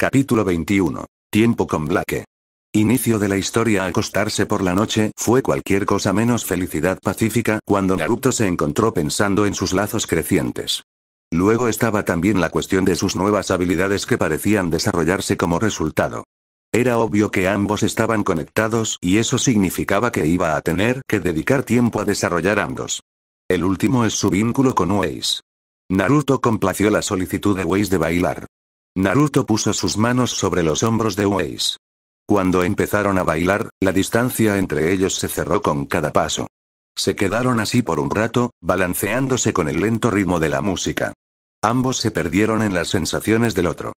Capítulo 21. Tiempo con Black. Inicio de la historia Acostarse por la noche fue cualquier cosa menos felicidad pacífica cuando Naruto se encontró pensando en sus lazos crecientes. Luego estaba también la cuestión de sus nuevas habilidades que parecían desarrollarse como resultado. Era obvio que ambos estaban conectados y eso significaba que iba a tener que dedicar tiempo a desarrollar ambos. El último es su vínculo con Waze. Naruto complació la solicitud de Waze de bailar. Naruto puso sus manos sobre los hombros de Ueis. Cuando empezaron a bailar, la distancia entre ellos se cerró con cada paso. Se quedaron así por un rato, balanceándose con el lento ritmo de la música. Ambos se perdieron en las sensaciones del otro.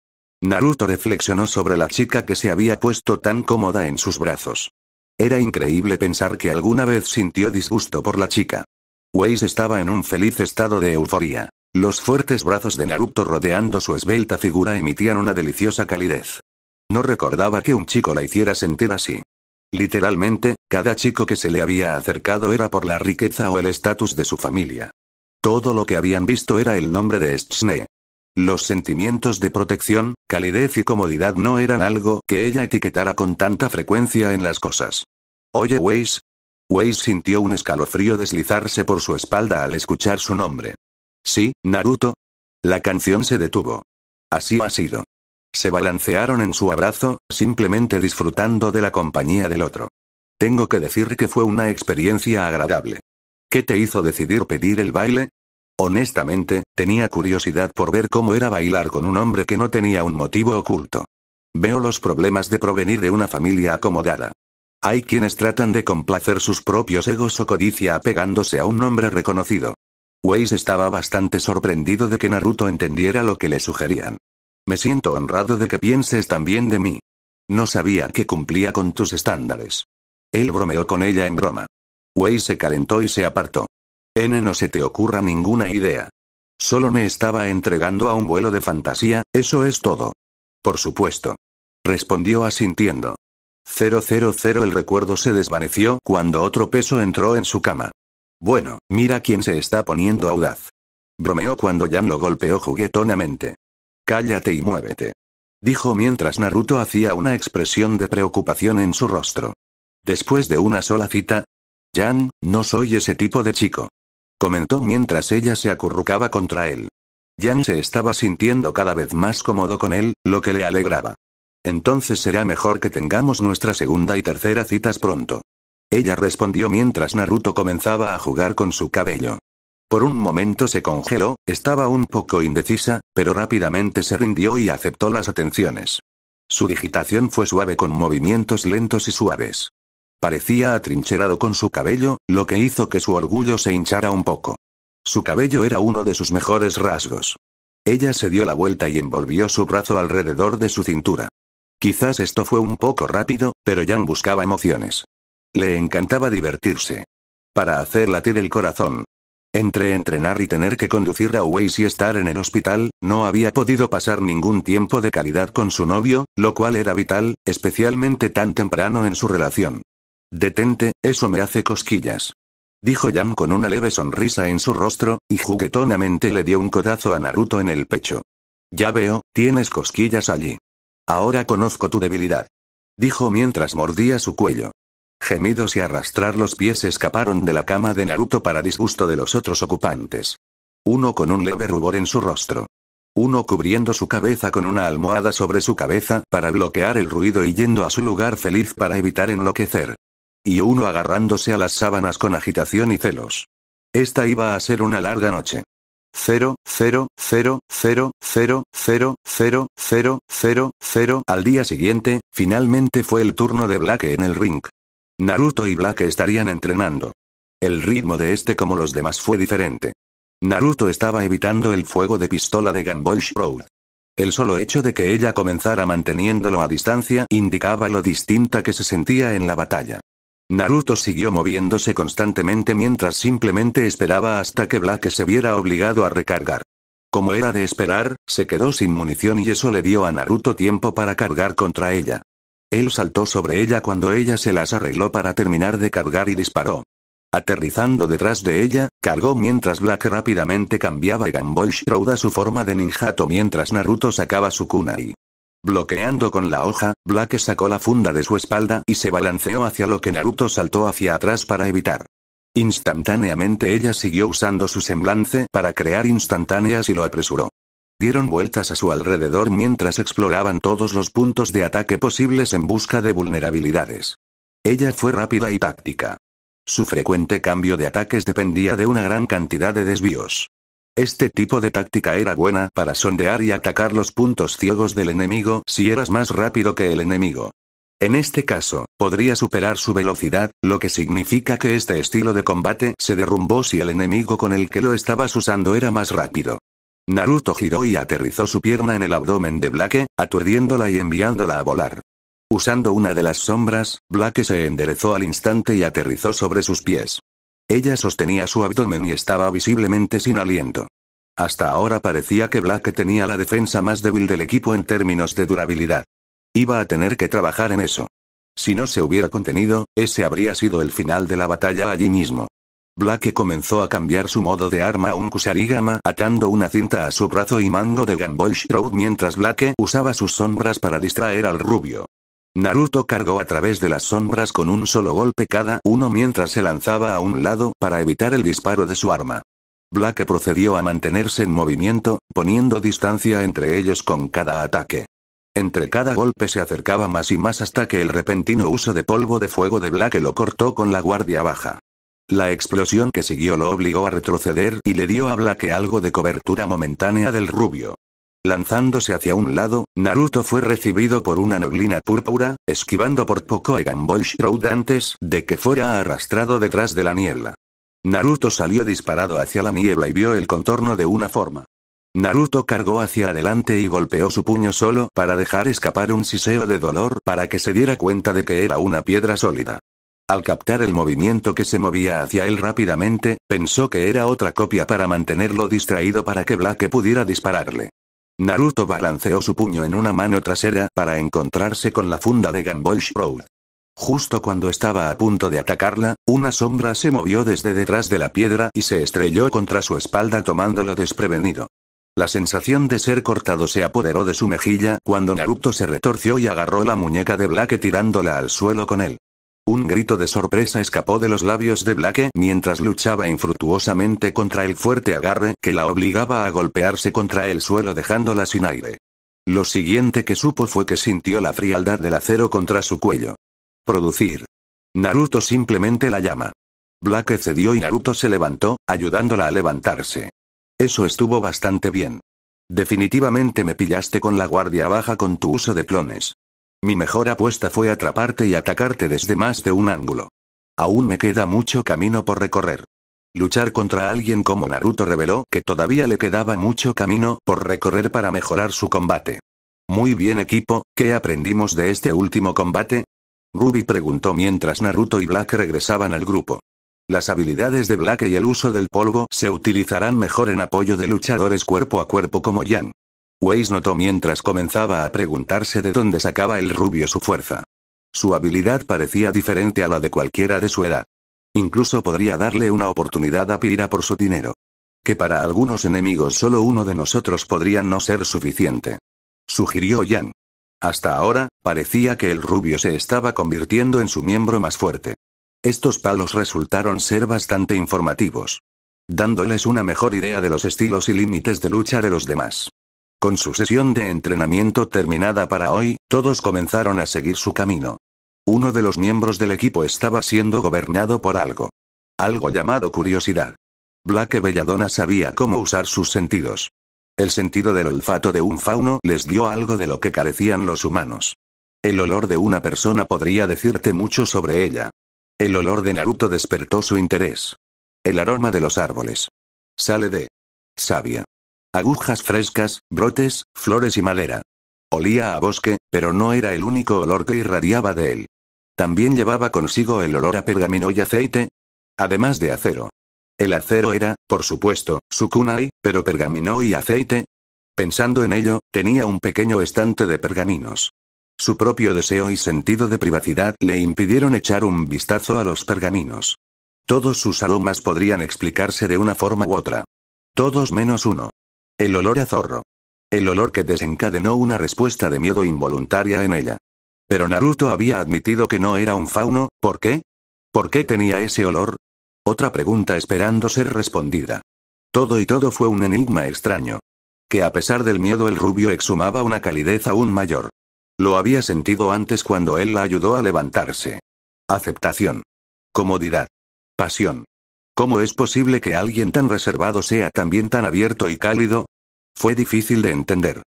Naruto reflexionó sobre la chica que se había puesto tan cómoda en sus brazos. Era increíble pensar que alguna vez sintió disgusto por la chica. Weiss estaba en un feliz estado de euforia. Los fuertes brazos de Naruto rodeando su esbelta figura emitían una deliciosa calidez. No recordaba que un chico la hiciera sentir así. Literalmente, cada chico que se le había acercado era por la riqueza o el estatus de su familia. Todo lo que habían visto era el nombre de Stne. Los sentimientos de protección, calidez y comodidad no eran algo que ella etiquetara con tanta frecuencia en las cosas. Oye, Weiss. Weiss sintió un escalofrío deslizarse por su espalda al escuchar su nombre. Sí, Naruto. La canción se detuvo. Así ha sido. Se balancearon en su abrazo, simplemente disfrutando de la compañía del otro. Tengo que decir que fue una experiencia agradable. ¿Qué te hizo decidir pedir el baile? Honestamente, tenía curiosidad por ver cómo era bailar con un hombre que no tenía un motivo oculto. Veo los problemas de provenir de una familia acomodada. Hay quienes tratan de complacer sus propios egos o codicia apegándose a un hombre reconocido. Weiss estaba bastante sorprendido de que Naruto entendiera lo que le sugerían. Me siento honrado de que pienses también de mí. No sabía que cumplía con tus estándares. Él bromeó con ella en broma. Wei se calentó y se apartó. N no se te ocurra ninguna idea. Solo me estaba entregando a un vuelo de fantasía, eso es todo. Por supuesto. Respondió asintiendo. 000 El recuerdo se desvaneció cuando otro peso entró en su cama. Bueno, mira quién se está poniendo audaz. Bromeó cuando Jan lo golpeó juguetonamente. Cállate y muévete. Dijo mientras Naruto hacía una expresión de preocupación en su rostro. Después de una sola cita. Jan, no soy ese tipo de chico. Comentó mientras ella se acurrucaba contra él. Jan se estaba sintiendo cada vez más cómodo con él, lo que le alegraba. Entonces será mejor que tengamos nuestra segunda y tercera citas pronto. Ella respondió mientras Naruto comenzaba a jugar con su cabello. Por un momento se congeló, estaba un poco indecisa, pero rápidamente se rindió y aceptó las atenciones. Su digitación fue suave con movimientos lentos y suaves. Parecía atrincherado con su cabello, lo que hizo que su orgullo se hinchara un poco. Su cabello era uno de sus mejores rasgos. Ella se dio la vuelta y envolvió su brazo alrededor de su cintura. Quizás esto fue un poco rápido, pero Jan buscaba emociones. Le encantaba divertirse. Para hacer latir el corazón. Entre entrenar y tener que conducir a Waze y estar en el hospital, no había podido pasar ningún tiempo de calidad con su novio, lo cual era vital, especialmente tan temprano en su relación. Detente, eso me hace cosquillas. Dijo Yam con una leve sonrisa en su rostro, y juguetonamente le dio un codazo a Naruto en el pecho. Ya veo, tienes cosquillas allí. Ahora conozco tu debilidad. Dijo mientras mordía su cuello. Gemidos y arrastrar los pies escaparon de la cama de Naruto para disgusto de los otros ocupantes. Uno con un leve rubor en su rostro. Uno cubriendo su cabeza con una almohada sobre su cabeza para bloquear el ruido y yendo a su lugar feliz para evitar enloquecer. Y uno agarrándose a las sábanas con agitación y celos. Esta iba a ser una larga noche. 0, 0, 0, 0, 0, 0, 0, 0, 0, 0. Al día siguiente, finalmente fue el turno de Black en el ring. Naruto y Black estarían entrenando. El ritmo de este como los demás fue diferente. Naruto estaba evitando el fuego de pistola de Boy Shroud. El solo hecho de que ella comenzara manteniéndolo a distancia indicaba lo distinta que se sentía en la batalla. Naruto siguió moviéndose constantemente mientras simplemente esperaba hasta que Black se viera obligado a recargar. Como era de esperar, se quedó sin munición y eso le dio a Naruto tiempo para cargar contra ella. Él saltó sobre ella cuando ella se las arregló para terminar de cargar y disparó. Aterrizando detrás de ella, cargó mientras Black rápidamente cambiaba Gamboy Shroud a su forma de ninjato mientras Naruto sacaba su kunai. Bloqueando con la hoja, Black sacó la funda de su espalda y se balanceó hacia lo que Naruto saltó hacia atrás para evitar. Instantáneamente ella siguió usando su semblance para crear instantáneas y lo apresuró. Dieron vueltas a su alrededor mientras exploraban todos los puntos de ataque posibles en busca de vulnerabilidades. Ella fue rápida y táctica. Su frecuente cambio de ataques dependía de una gran cantidad de desvíos. Este tipo de táctica era buena para sondear y atacar los puntos ciegos del enemigo si eras más rápido que el enemigo. En este caso, podría superar su velocidad, lo que significa que este estilo de combate se derrumbó si el enemigo con el que lo estabas usando era más rápido. Naruto giró y aterrizó su pierna en el abdomen de Blake, aturdiéndola y enviándola a volar. Usando una de las sombras, Blake se enderezó al instante y aterrizó sobre sus pies. Ella sostenía su abdomen y estaba visiblemente sin aliento. Hasta ahora parecía que Blake tenía la defensa más débil del equipo en términos de durabilidad. Iba a tener que trabajar en eso. Si no se hubiera contenido, ese habría sido el final de la batalla allí mismo. Black comenzó a cambiar su modo de arma a un kusarigama atando una cinta a su brazo y mango de Boy Shroud mientras Black usaba sus sombras para distraer al rubio. Naruto cargó a través de las sombras con un solo golpe cada uno mientras se lanzaba a un lado para evitar el disparo de su arma. Black procedió a mantenerse en movimiento, poniendo distancia entre ellos con cada ataque. Entre cada golpe se acercaba más y más hasta que el repentino uso de polvo de fuego de Black lo cortó con la guardia baja. La explosión que siguió lo obligó a retroceder y le dio a Black algo de cobertura momentánea del rubio. Lanzándose hacia un lado, Naruto fue recibido por una neblina púrpura, esquivando por poco a Gamboy Shroud antes de que fuera arrastrado detrás de la niebla. Naruto salió disparado hacia la niebla y vio el contorno de una forma. Naruto cargó hacia adelante y golpeó su puño solo para dejar escapar un siseo de dolor para que se diera cuenta de que era una piedra sólida. Al captar el movimiento que se movía hacia él rápidamente, pensó que era otra copia para mantenerlo distraído para que Black pudiera dispararle. Naruto balanceó su puño en una mano trasera para encontrarse con la funda de Gamboy Shroud. Justo cuando estaba a punto de atacarla, una sombra se movió desde detrás de la piedra y se estrelló contra su espalda tomándolo desprevenido. La sensación de ser cortado se apoderó de su mejilla cuando Naruto se retorció y agarró la muñeca de Black tirándola al suelo con él. Un grito de sorpresa escapó de los labios de Blake mientras luchaba infructuosamente contra el fuerte agarre que la obligaba a golpearse contra el suelo dejándola sin aire. Lo siguiente que supo fue que sintió la frialdad del acero contra su cuello. Producir. Naruto simplemente la llama. Black cedió y Naruto se levantó, ayudándola a levantarse. Eso estuvo bastante bien. Definitivamente me pillaste con la guardia baja con tu uso de clones. Mi mejor apuesta fue atraparte y atacarte desde más de un ángulo. Aún me queda mucho camino por recorrer. Luchar contra alguien como Naruto reveló que todavía le quedaba mucho camino por recorrer para mejorar su combate. Muy bien equipo, ¿qué aprendimos de este último combate? Ruby preguntó mientras Naruto y Black regresaban al grupo. Las habilidades de Black y el uso del polvo se utilizarán mejor en apoyo de luchadores cuerpo a cuerpo como Yan. Weiss notó mientras comenzaba a preguntarse de dónde sacaba el rubio su fuerza. Su habilidad parecía diferente a la de cualquiera de su edad. Incluso podría darle una oportunidad a Pira por su dinero. Que para algunos enemigos solo uno de nosotros podría no ser suficiente. Sugirió Jan. Hasta ahora, parecía que el rubio se estaba convirtiendo en su miembro más fuerte. Estos palos resultaron ser bastante informativos. Dándoles una mejor idea de los estilos y límites de lucha de los demás. Con su sesión de entrenamiento terminada para hoy, todos comenzaron a seguir su camino. Uno de los miembros del equipo estaba siendo gobernado por algo. Algo llamado curiosidad. Black Belladonna sabía cómo usar sus sentidos. El sentido del olfato de un fauno les dio algo de lo que carecían los humanos. El olor de una persona podría decirte mucho sobre ella. El olor de Naruto despertó su interés. El aroma de los árboles. Sale de. Sabia. Agujas frescas, brotes, flores y madera. Olía a bosque, pero no era el único olor que irradiaba de él. También llevaba consigo el olor a pergamino y aceite, además de acero. El acero era, por supuesto, su kunai, pero pergamino y aceite. Pensando en ello, tenía un pequeño estante de pergaminos. Su propio deseo y sentido de privacidad le impidieron echar un vistazo a los pergaminos. Todos sus aromas podrían explicarse de una forma u otra. Todos menos uno. El olor a zorro. El olor que desencadenó una respuesta de miedo involuntaria en ella. Pero Naruto había admitido que no era un fauno, ¿por qué? ¿Por qué tenía ese olor? Otra pregunta esperando ser respondida. Todo y todo fue un enigma extraño. Que a pesar del miedo el rubio exhumaba una calidez aún mayor. Lo había sentido antes cuando él la ayudó a levantarse. Aceptación. Comodidad. Pasión. ¿Cómo es posible que alguien tan reservado sea también tan abierto y cálido? Fue difícil de entender.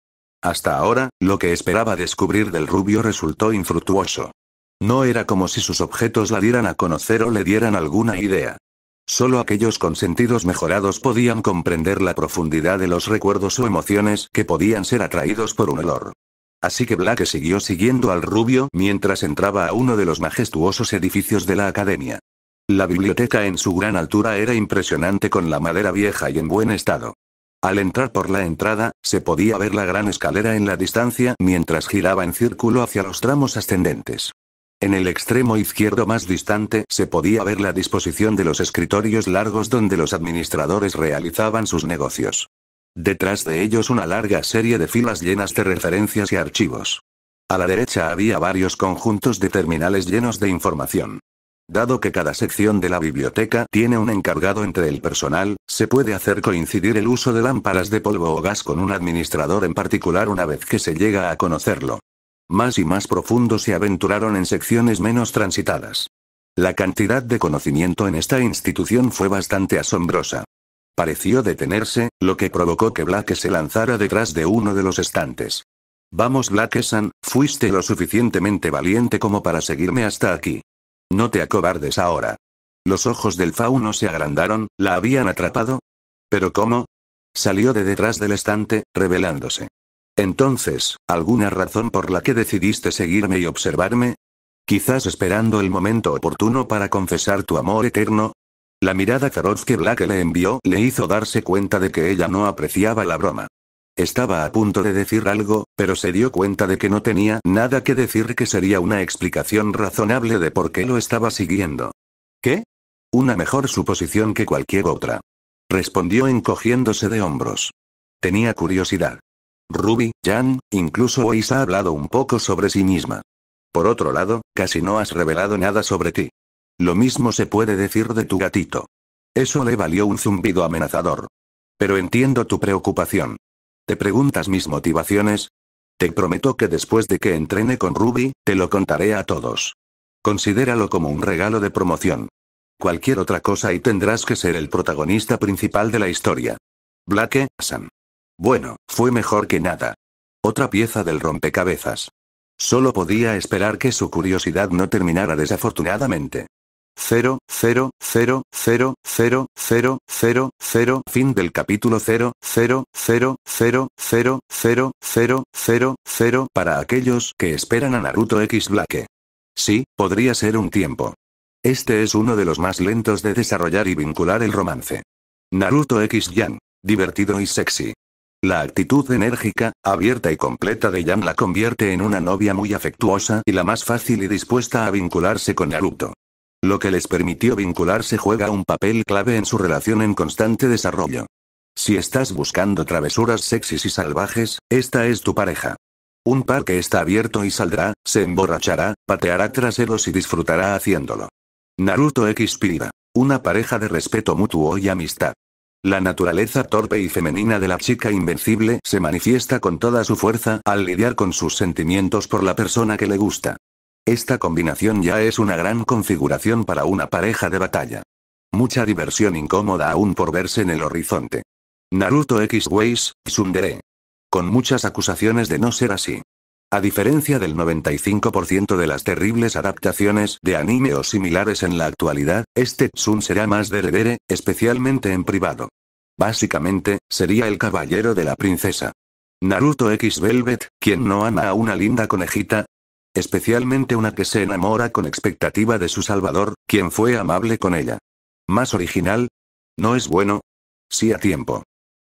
Hasta ahora, lo que esperaba descubrir del rubio resultó infructuoso. No era como si sus objetos la dieran a conocer o le dieran alguna idea. Solo aquellos con sentidos mejorados podían comprender la profundidad de los recuerdos o emociones que podían ser atraídos por un olor. Así que Black siguió siguiendo al rubio mientras entraba a uno de los majestuosos edificios de la academia. La biblioteca en su gran altura era impresionante con la madera vieja y en buen estado. Al entrar por la entrada, se podía ver la gran escalera en la distancia mientras giraba en círculo hacia los tramos ascendentes. En el extremo izquierdo más distante se podía ver la disposición de los escritorios largos donde los administradores realizaban sus negocios. Detrás de ellos una larga serie de filas llenas de referencias y archivos. A la derecha había varios conjuntos de terminales llenos de información. Dado que cada sección de la biblioteca tiene un encargado entre el personal, se puede hacer coincidir el uso de lámparas de polvo o gas con un administrador en particular una vez que se llega a conocerlo. Más y más profundos se aventuraron en secciones menos transitadas. La cantidad de conocimiento en esta institución fue bastante asombrosa. Pareció detenerse, lo que provocó que Black se lanzara detrás de uno de los estantes. Vamos Black San, fuiste lo suficientemente valiente como para seguirme hasta aquí. No te acobardes ahora. Los ojos del fauno se agrandaron, la habían atrapado. ¿Pero cómo? Salió de detrás del estante, revelándose. Entonces, ¿alguna razón por la que decidiste seguirme y observarme? Quizás esperando el momento oportuno para confesar tu amor eterno. La mirada feroz que Black le envió le hizo darse cuenta de que ella no apreciaba la broma. Estaba a punto de decir algo, pero se dio cuenta de que no tenía nada que decir que sería una explicación razonable de por qué lo estaba siguiendo. ¿Qué? Una mejor suposición que cualquier otra. Respondió encogiéndose de hombros. Tenía curiosidad. Ruby, Jan, incluso hoy ha hablado un poco sobre sí misma. Por otro lado, casi no has revelado nada sobre ti. Lo mismo se puede decir de tu gatito. Eso le valió un zumbido amenazador. Pero entiendo tu preocupación. ¿Te preguntas mis motivaciones? Te prometo que después de que entrene con Ruby, te lo contaré a todos. Considéralo como un regalo de promoción. Cualquier otra cosa y tendrás que ser el protagonista principal de la historia. Black, Sam. Bueno, fue mejor que nada. Otra pieza del rompecabezas. Solo podía esperar que su curiosidad no terminara desafortunadamente. 0, 0, 0, 0, 0, 0, 0, 0, fin del capítulo 0, 0, 0, 0, 0, 0, 0, 0, 0, para aquellos que esperan a Naruto X Black. Sí, podría ser un tiempo. Este es uno de los más lentos de desarrollar y vincular el romance. Naruto X Yan. Divertido y sexy. La actitud enérgica, abierta y completa de Yan la convierte en una novia muy afectuosa y la más fácil y dispuesta a vincularse con Naruto. Lo que les permitió vincularse juega un papel clave en su relación en constante desarrollo. Si estás buscando travesuras sexys y salvajes, esta es tu pareja. Un par que está abierto y saldrá, se emborrachará, pateará traseros y disfrutará haciéndolo. Naruto X Pira. Una pareja de respeto mutuo y amistad. La naturaleza torpe y femenina de la chica invencible se manifiesta con toda su fuerza al lidiar con sus sentimientos por la persona que le gusta. Esta combinación ya es una gran configuración para una pareja de batalla. Mucha diversión incómoda aún por verse en el horizonte. Naruto X-Ways, Tsundere. Con muchas acusaciones de no ser así. A diferencia del 95% de las terribles adaptaciones de anime o similares en la actualidad, este Tsun será más de deredere, especialmente en privado. Básicamente, sería el caballero de la princesa. Naruto X Velvet, quien no ama a una linda conejita, Especialmente una que se enamora con expectativa de su salvador, quien fue amable con ella. Más original. No es bueno. Sí a tiempo.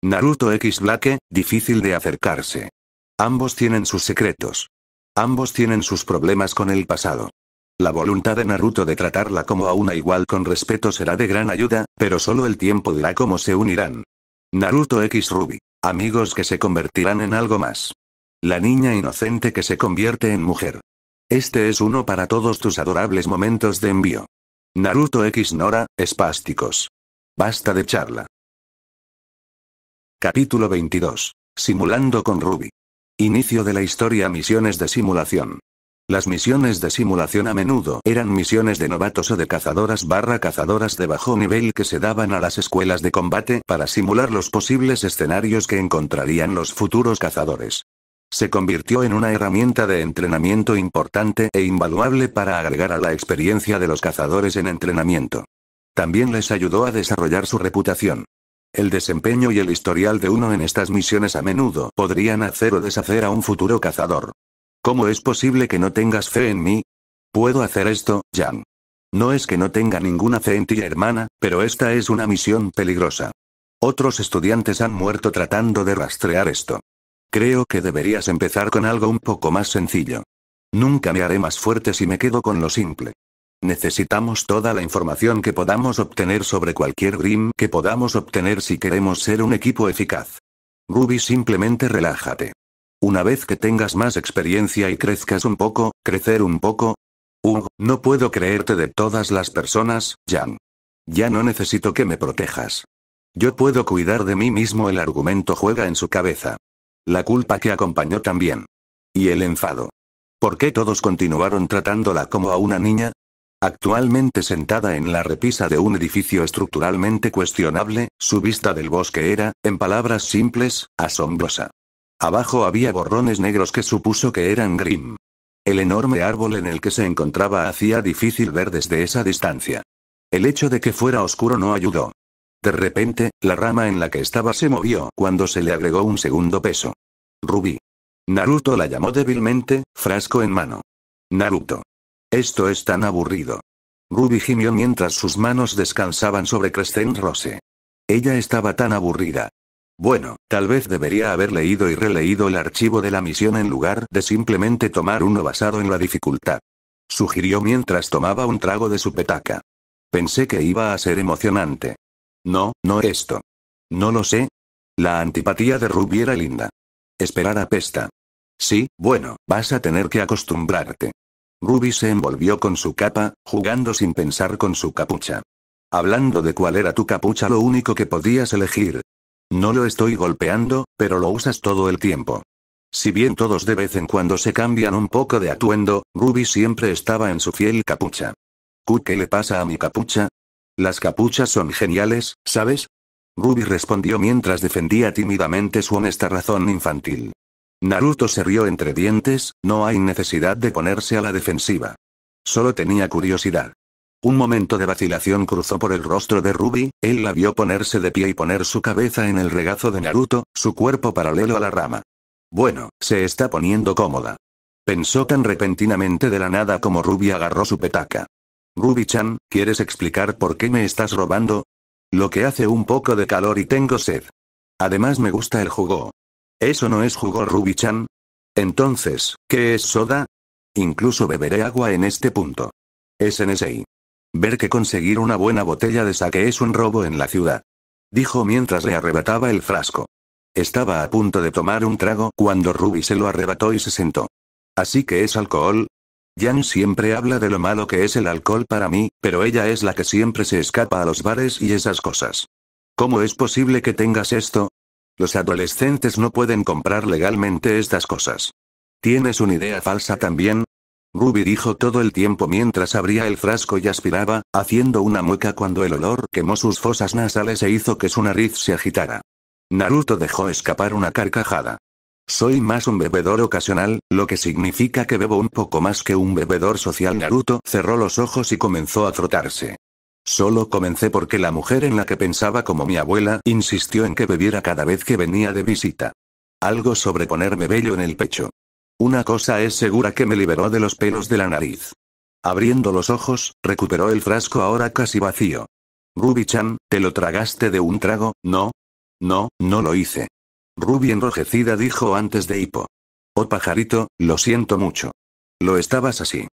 Naruto X Black, difícil de acercarse. Ambos tienen sus secretos. Ambos tienen sus problemas con el pasado. La voluntad de Naruto de tratarla como a una igual con respeto será de gran ayuda, pero solo el tiempo dirá cómo se unirán. Naruto X Ruby. Amigos que se convertirán en algo más. La niña inocente que se convierte en mujer. Este es uno para todos tus adorables momentos de envío. Naruto X Nora, espásticos. Basta de charla. Capítulo 22. Simulando con Ruby. Inicio de la historia Misiones de simulación. Las misiones de simulación a menudo eran misiones de novatos o de cazadoras barra cazadoras de bajo nivel que se daban a las escuelas de combate para simular los posibles escenarios que encontrarían los futuros cazadores. Se convirtió en una herramienta de entrenamiento importante e invaluable para agregar a la experiencia de los cazadores en entrenamiento. También les ayudó a desarrollar su reputación. El desempeño y el historial de uno en estas misiones a menudo podrían hacer o deshacer a un futuro cazador. ¿Cómo es posible que no tengas fe en mí? Puedo hacer esto, Jan. No es que no tenga ninguna fe en ti, hermana, pero esta es una misión peligrosa. Otros estudiantes han muerto tratando de rastrear esto. Creo que deberías empezar con algo un poco más sencillo. Nunca me haré más fuerte si me quedo con lo simple. Necesitamos toda la información que podamos obtener sobre cualquier Grim que podamos obtener si queremos ser un equipo eficaz. Ruby simplemente relájate. Una vez que tengas más experiencia y crezcas un poco, crecer un poco. Ugh, no puedo creerte de todas las personas, Jan. Ya no necesito que me protejas. Yo puedo cuidar de mí mismo, el argumento juega en su cabeza. La culpa que acompañó también. Y el enfado. ¿Por qué todos continuaron tratándola como a una niña? Actualmente sentada en la repisa de un edificio estructuralmente cuestionable, su vista del bosque era, en palabras simples, asombrosa. Abajo había borrones negros que supuso que eran Grimm. El enorme árbol en el que se encontraba hacía difícil ver desde esa distancia. El hecho de que fuera oscuro no ayudó. De repente, la rama en la que estaba se movió cuando se le agregó un segundo peso. Ruby. Naruto la llamó débilmente, frasco en mano. Naruto. Esto es tan aburrido. Ruby gimió mientras sus manos descansaban sobre Crescent Rose. Ella estaba tan aburrida. Bueno, tal vez debería haber leído y releído el archivo de la misión en lugar de simplemente tomar uno basado en la dificultad. Sugirió mientras tomaba un trago de su petaca. Pensé que iba a ser emocionante. No, no esto. No lo sé. La antipatía de Ruby era linda. Esperar apesta. Sí, bueno, vas a tener que acostumbrarte. Ruby se envolvió con su capa, jugando sin pensar con su capucha. Hablando de cuál era tu capucha lo único que podías elegir. No lo estoy golpeando, pero lo usas todo el tiempo. Si bien todos de vez en cuando se cambian un poco de atuendo, Ruby siempre estaba en su fiel capucha. ¿Qué le pasa a mi capucha? Las capuchas son geniales, ¿sabes? Ruby respondió mientras defendía tímidamente su honesta razón infantil. Naruto se rió entre dientes, no hay necesidad de ponerse a la defensiva. Solo tenía curiosidad. Un momento de vacilación cruzó por el rostro de Ruby, él la vio ponerse de pie y poner su cabeza en el regazo de Naruto, su cuerpo paralelo a la rama. Bueno, se está poniendo cómoda. Pensó tan repentinamente de la nada como Ruby agarró su petaca. Ruby-chan, ¿quieres explicar por qué me estás robando? Lo que hace un poco de calor y tengo sed. Además me gusta el jugo. ¿Eso no es jugo Ruby-chan? Entonces, ¿qué es soda? Incluso beberé agua en este punto. SNSI. Ver que conseguir una buena botella de saque es un robo en la ciudad. Dijo mientras le arrebataba el frasco. Estaba a punto de tomar un trago cuando Ruby se lo arrebató y se sentó. Así que es alcohol, Jan siempre habla de lo malo que es el alcohol para mí, pero ella es la que siempre se escapa a los bares y esas cosas. ¿Cómo es posible que tengas esto? Los adolescentes no pueden comprar legalmente estas cosas. ¿Tienes una idea falsa también? Ruby dijo todo el tiempo mientras abría el frasco y aspiraba, haciendo una mueca cuando el olor quemó sus fosas nasales e hizo que su nariz se agitara. Naruto dejó escapar una carcajada. Soy más un bebedor ocasional, lo que significa que bebo un poco más que un bebedor social. Naruto cerró los ojos y comenzó a frotarse. Solo comencé porque la mujer en la que pensaba como mi abuela insistió en que bebiera cada vez que venía de visita. Algo sobre ponerme bello en el pecho. Una cosa es segura que me liberó de los pelos de la nariz. Abriendo los ojos, recuperó el frasco ahora casi vacío. Ruby-chan, ¿te lo tragaste de un trago, no? No, no lo hice. Ruby enrojecida dijo antes de hipo. Oh pajarito, lo siento mucho. Lo estabas así.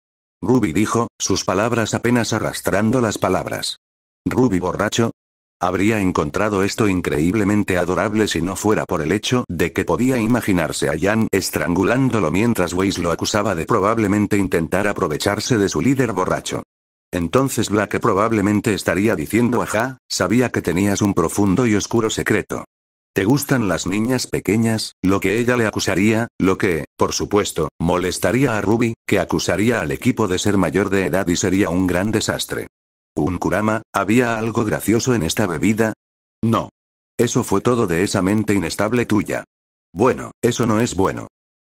Ruby dijo, sus palabras apenas arrastrando las palabras. Ruby borracho. Habría encontrado esto increíblemente adorable si no fuera por el hecho de que podía imaginarse a Jan estrangulándolo mientras Weiss lo acusaba de probablemente intentar aprovecharse de su líder borracho. Entonces Black probablemente estaría diciendo ajá, sabía que tenías un profundo y oscuro secreto. ¿Te gustan las niñas pequeñas? Lo que ella le acusaría, lo que, por supuesto, molestaría a Ruby, que acusaría al equipo de ser mayor de edad y sería un gran desastre. ¿Un kurama? ¿Había algo gracioso en esta bebida? No. Eso fue todo de esa mente inestable tuya. Bueno, eso no es bueno.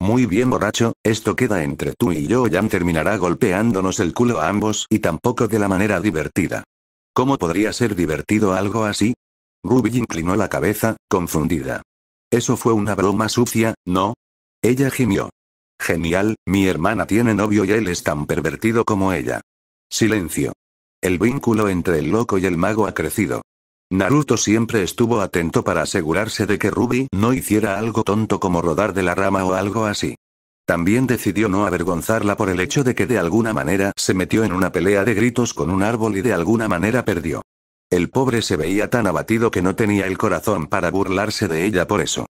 Muy bien borracho, esto queda entre tú y yo. Jan terminará golpeándonos el culo a ambos y tampoco de la manera divertida. ¿Cómo podría ser divertido algo así? Ruby inclinó la cabeza, confundida. Eso fue una broma sucia, ¿no? Ella gimió. Genial, mi hermana tiene novio y él es tan pervertido como ella. Silencio. El vínculo entre el loco y el mago ha crecido. Naruto siempre estuvo atento para asegurarse de que Ruby no hiciera algo tonto como rodar de la rama o algo así. También decidió no avergonzarla por el hecho de que de alguna manera se metió en una pelea de gritos con un árbol y de alguna manera perdió. El pobre se veía tan abatido que no tenía el corazón para burlarse de ella por eso.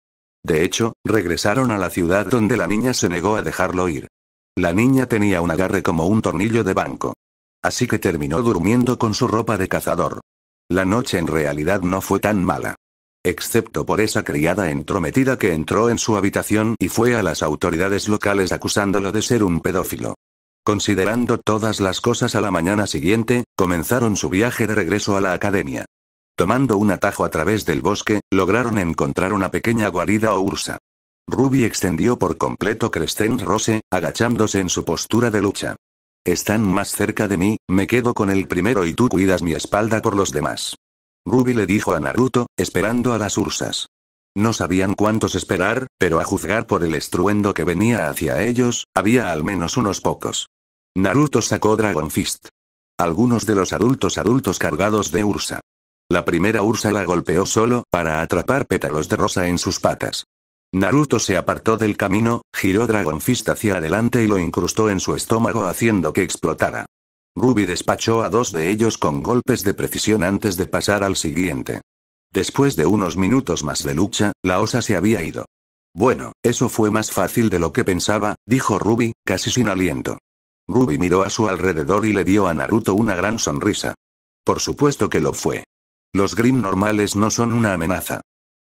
De hecho, regresaron a la ciudad donde la niña se negó a dejarlo ir. La niña tenía un agarre como un tornillo de banco. Así que terminó durmiendo con su ropa de cazador. La noche en realidad no fue tan mala. Excepto por esa criada entrometida que entró en su habitación y fue a las autoridades locales acusándolo de ser un pedófilo. Considerando todas las cosas a la mañana siguiente, comenzaron su viaje de regreso a la academia. Tomando un atajo a través del bosque, lograron encontrar una pequeña guarida o ursa. Ruby extendió por completo Crescent Rose, agachándose en su postura de lucha. Están más cerca de mí, me quedo con el primero y tú cuidas mi espalda por los demás. Ruby le dijo a Naruto, esperando a las ursas. No sabían cuántos esperar, pero a juzgar por el estruendo que venía hacia ellos, había al menos unos pocos. Naruto sacó Dragon Fist. Algunos de los adultos adultos cargados de Ursa. La primera Ursa la golpeó solo, para atrapar pétalos de rosa en sus patas. Naruto se apartó del camino, giró Dragon Fist hacia adelante y lo incrustó en su estómago haciendo que explotara. Ruby despachó a dos de ellos con golpes de precisión antes de pasar al siguiente. Después de unos minutos más de lucha, la osa se había ido. Bueno, eso fue más fácil de lo que pensaba, dijo Ruby, casi sin aliento. Ruby miró a su alrededor y le dio a Naruto una gran sonrisa. Por supuesto que lo fue. Los Grimm normales no son una amenaza.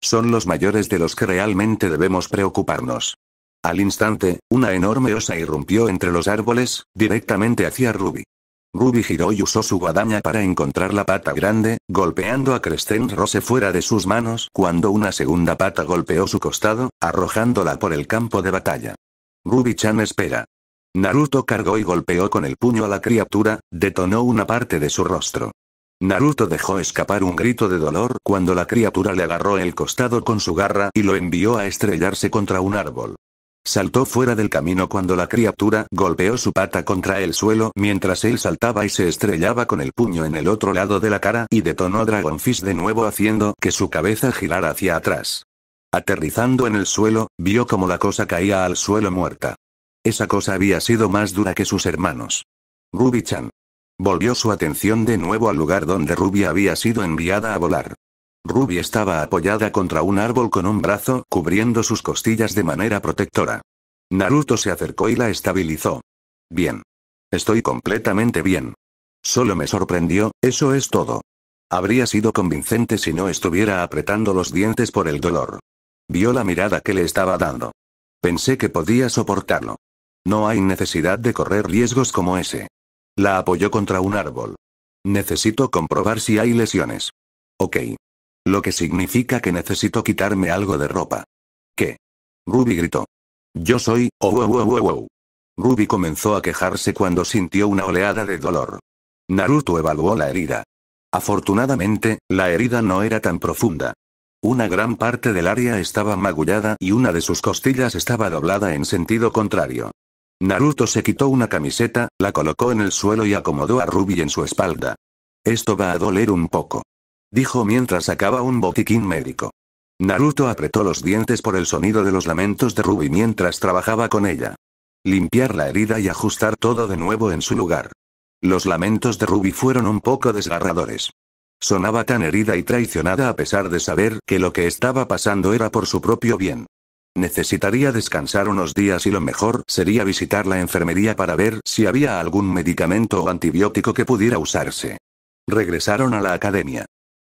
Son los mayores de los que realmente debemos preocuparnos. Al instante, una enorme osa irrumpió entre los árboles, directamente hacia Ruby. Ruby giró y usó su guadaña para encontrar la pata grande, golpeando a Crescent Rose fuera de sus manos cuando una segunda pata golpeó su costado, arrojándola por el campo de batalla. Ruby-chan espera. Naruto cargó y golpeó con el puño a la criatura, detonó una parte de su rostro. Naruto dejó escapar un grito de dolor cuando la criatura le agarró el costado con su garra y lo envió a estrellarse contra un árbol. Saltó fuera del camino cuando la criatura golpeó su pata contra el suelo mientras él saltaba y se estrellaba con el puño en el otro lado de la cara y detonó a Dragonfish de nuevo haciendo que su cabeza girara hacia atrás. Aterrizando en el suelo, vio como la cosa caía al suelo muerta. Esa cosa había sido más dura que sus hermanos. Ruby-chan. Volvió su atención de nuevo al lugar donde Ruby había sido enviada a volar. Ruby estaba apoyada contra un árbol con un brazo cubriendo sus costillas de manera protectora. Naruto se acercó y la estabilizó. Bien. Estoy completamente bien. Solo me sorprendió, eso es todo. Habría sido convincente si no estuviera apretando los dientes por el dolor. Vio la mirada que le estaba dando. Pensé que podía soportarlo. No hay necesidad de correr riesgos como ese. La apoyó contra un árbol. Necesito comprobar si hay lesiones. Ok. Lo que significa que necesito quitarme algo de ropa. ¿Qué? Ruby gritó. Yo soy, oh, wow, oh, wow, oh, oh, Ruby comenzó a quejarse cuando sintió una oleada de dolor. Naruto evaluó la herida. Afortunadamente, la herida no era tan profunda. Una gran parte del área estaba magullada y una de sus costillas estaba doblada en sentido contrario. Naruto se quitó una camiseta, la colocó en el suelo y acomodó a Ruby en su espalda. Esto va a doler un poco. Dijo mientras sacaba un botiquín médico. Naruto apretó los dientes por el sonido de los lamentos de Ruby mientras trabajaba con ella. Limpiar la herida y ajustar todo de nuevo en su lugar. Los lamentos de Ruby fueron un poco desgarradores. Sonaba tan herida y traicionada a pesar de saber que lo que estaba pasando era por su propio bien. Necesitaría descansar unos días y lo mejor sería visitar la enfermería para ver si había algún medicamento o antibiótico que pudiera usarse. Regresaron a la academia.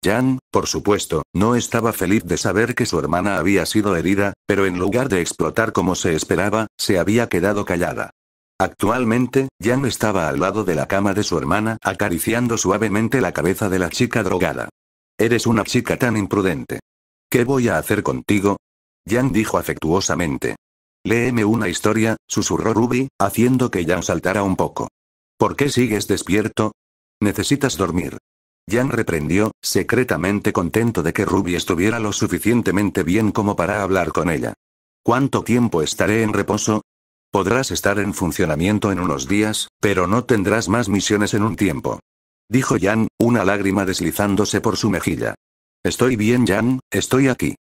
Jan, por supuesto, no estaba feliz de saber que su hermana había sido herida, pero en lugar de explotar como se esperaba, se había quedado callada. Actualmente, Jan estaba al lado de la cama de su hermana, acariciando suavemente la cabeza de la chica drogada. Eres una chica tan imprudente. ¿Qué voy a hacer contigo? Jan dijo afectuosamente. Léeme una historia, susurró Ruby, haciendo que Jan saltara un poco. ¿Por qué sigues despierto? Necesitas dormir. Jan reprendió, secretamente contento de que Ruby estuviera lo suficientemente bien como para hablar con ella. ¿Cuánto tiempo estaré en reposo? Podrás estar en funcionamiento en unos días, pero no tendrás más misiones en un tiempo. Dijo Jan, una lágrima deslizándose por su mejilla. Estoy bien, Jan, estoy aquí.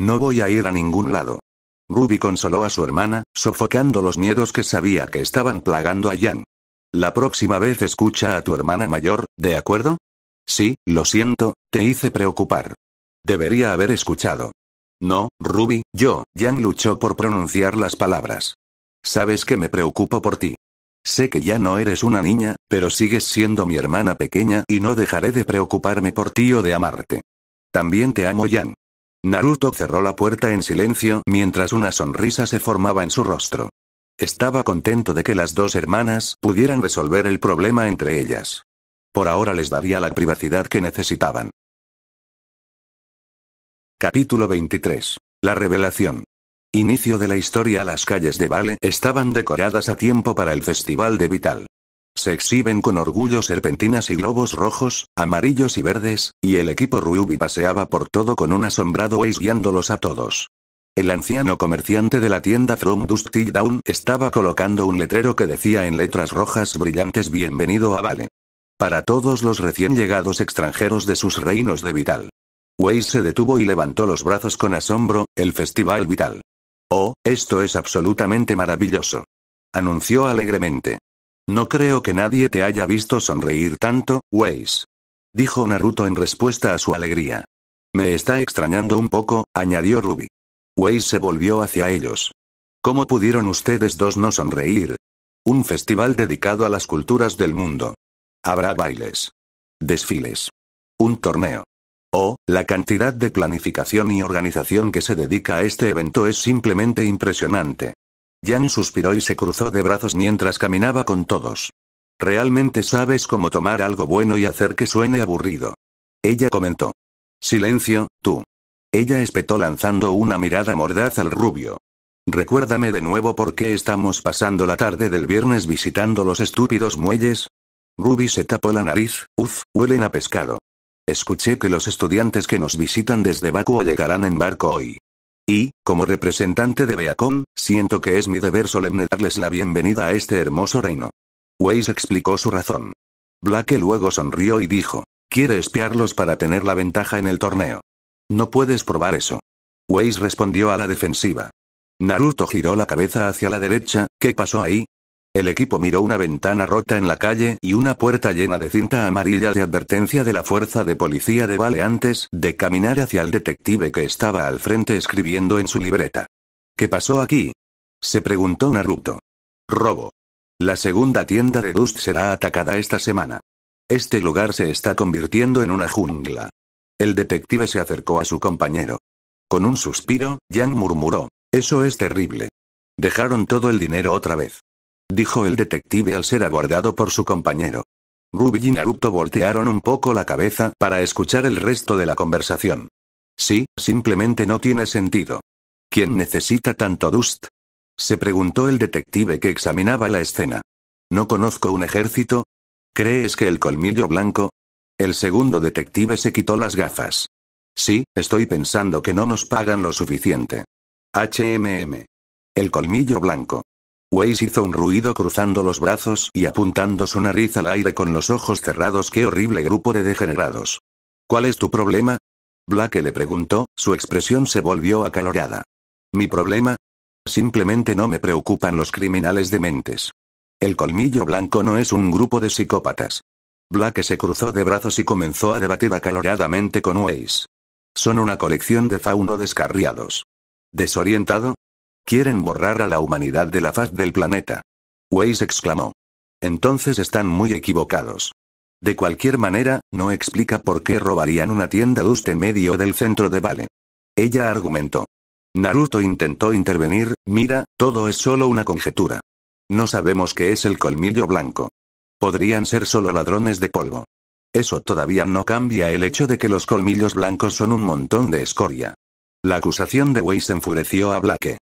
No voy a ir a ningún lado. Ruby consoló a su hermana, sofocando los miedos que sabía que estaban plagando a Jan. La próxima vez escucha a tu hermana mayor, ¿de acuerdo? Sí, lo siento, te hice preocupar. Debería haber escuchado. No, Ruby, yo, Jan luchó por pronunciar las palabras. Sabes que me preocupo por ti. Sé que ya no eres una niña, pero sigues siendo mi hermana pequeña y no dejaré de preocuparme por ti o de amarte. También te amo, Jan. Naruto cerró la puerta en silencio mientras una sonrisa se formaba en su rostro. Estaba contento de que las dos hermanas pudieran resolver el problema entre ellas. Por ahora les daría la privacidad que necesitaban. Capítulo 23. La revelación. Inicio de la historia Las calles de Vale estaban decoradas a tiempo para el Festival de Vital. Se exhiben con orgullo serpentinas y globos rojos, amarillos y verdes, y el equipo Ruby paseaba por todo con un asombrado Waze guiándolos a todos. El anciano comerciante de la tienda From Dust Till Down estaba colocando un letrero que decía en letras rojas brillantes Bienvenido a Vale. Para todos los recién llegados extranjeros de sus reinos de Vital. weiss se detuvo y levantó los brazos con asombro, el Festival Vital. Oh, esto es absolutamente maravilloso. Anunció alegremente. No creo que nadie te haya visto sonreír tanto, Weiss. Dijo Naruto en respuesta a su alegría. Me está extrañando un poco, añadió Ruby. Weiss se volvió hacia ellos. ¿Cómo pudieron ustedes dos no sonreír? Un festival dedicado a las culturas del mundo. Habrá bailes. Desfiles. Un torneo. Oh, la cantidad de planificación y organización que se dedica a este evento es simplemente impresionante. Jan suspiró y se cruzó de brazos mientras caminaba con todos. Realmente sabes cómo tomar algo bueno y hacer que suene aburrido. Ella comentó. Silencio, tú. Ella espetó lanzando una mirada mordaz al rubio. Recuérdame de nuevo por qué estamos pasando la tarde del viernes visitando los estúpidos muelles. Ruby se tapó la nariz, uf, huelen a pescado. Escuché que los estudiantes que nos visitan desde Baku llegarán en barco hoy. Y, como representante de Beacon, siento que es mi deber solemne darles la bienvenida a este hermoso reino. Weiss explicó su razón. Black luego sonrió y dijo, quiere espiarlos para tener la ventaja en el torneo. No puedes probar eso. Weiss respondió a la defensiva. Naruto giró la cabeza hacia la derecha, ¿qué pasó ahí? El equipo miró una ventana rota en la calle y una puerta llena de cinta amarilla de advertencia de la fuerza de policía de Vale antes de caminar hacia el detective que estaba al frente escribiendo en su libreta. ¿Qué pasó aquí? Se preguntó Naruto. Robo. La segunda tienda de Dust será atacada esta semana. Este lugar se está convirtiendo en una jungla. El detective se acercó a su compañero. Con un suspiro, Yang murmuró. Eso es terrible. Dejaron todo el dinero otra vez dijo el detective al ser abordado por su compañero. Ruby y Naruto voltearon un poco la cabeza para escuchar el resto de la conversación. Sí, simplemente no tiene sentido. ¿Quién necesita tanto Dust? Se preguntó el detective que examinaba la escena. ¿No conozco un ejército? ¿Crees que el colmillo blanco? El segundo detective se quitó las gafas. Sí, estoy pensando que no nos pagan lo suficiente. HMM. El colmillo blanco. Weiss hizo un ruido cruzando los brazos y apuntando su nariz al aire con los ojos cerrados. ¡Qué horrible grupo de degenerados! ¿Cuál es tu problema? Black le preguntó, su expresión se volvió acalorada. ¿Mi problema? Simplemente no me preocupan los criminales dementes. El colmillo blanco no es un grupo de psicópatas. Black se cruzó de brazos y comenzó a debatir acaloradamente con Weiss. Son una colección de fauno descarriados. Desorientado, Quieren borrar a la humanidad de la faz del planeta. Weiss exclamó. Entonces están muy equivocados. De cualquier manera, no explica por qué robarían una tienda de medio del centro de Vale. Ella argumentó. Naruto intentó intervenir, mira, todo es solo una conjetura. No sabemos qué es el colmillo blanco. Podrían ser solo ladrones de polvo. Eso todavía no cambia el hecho de que los colmillos blancos son un montón de escoria. La acusación de Weiss enfureció a Blake.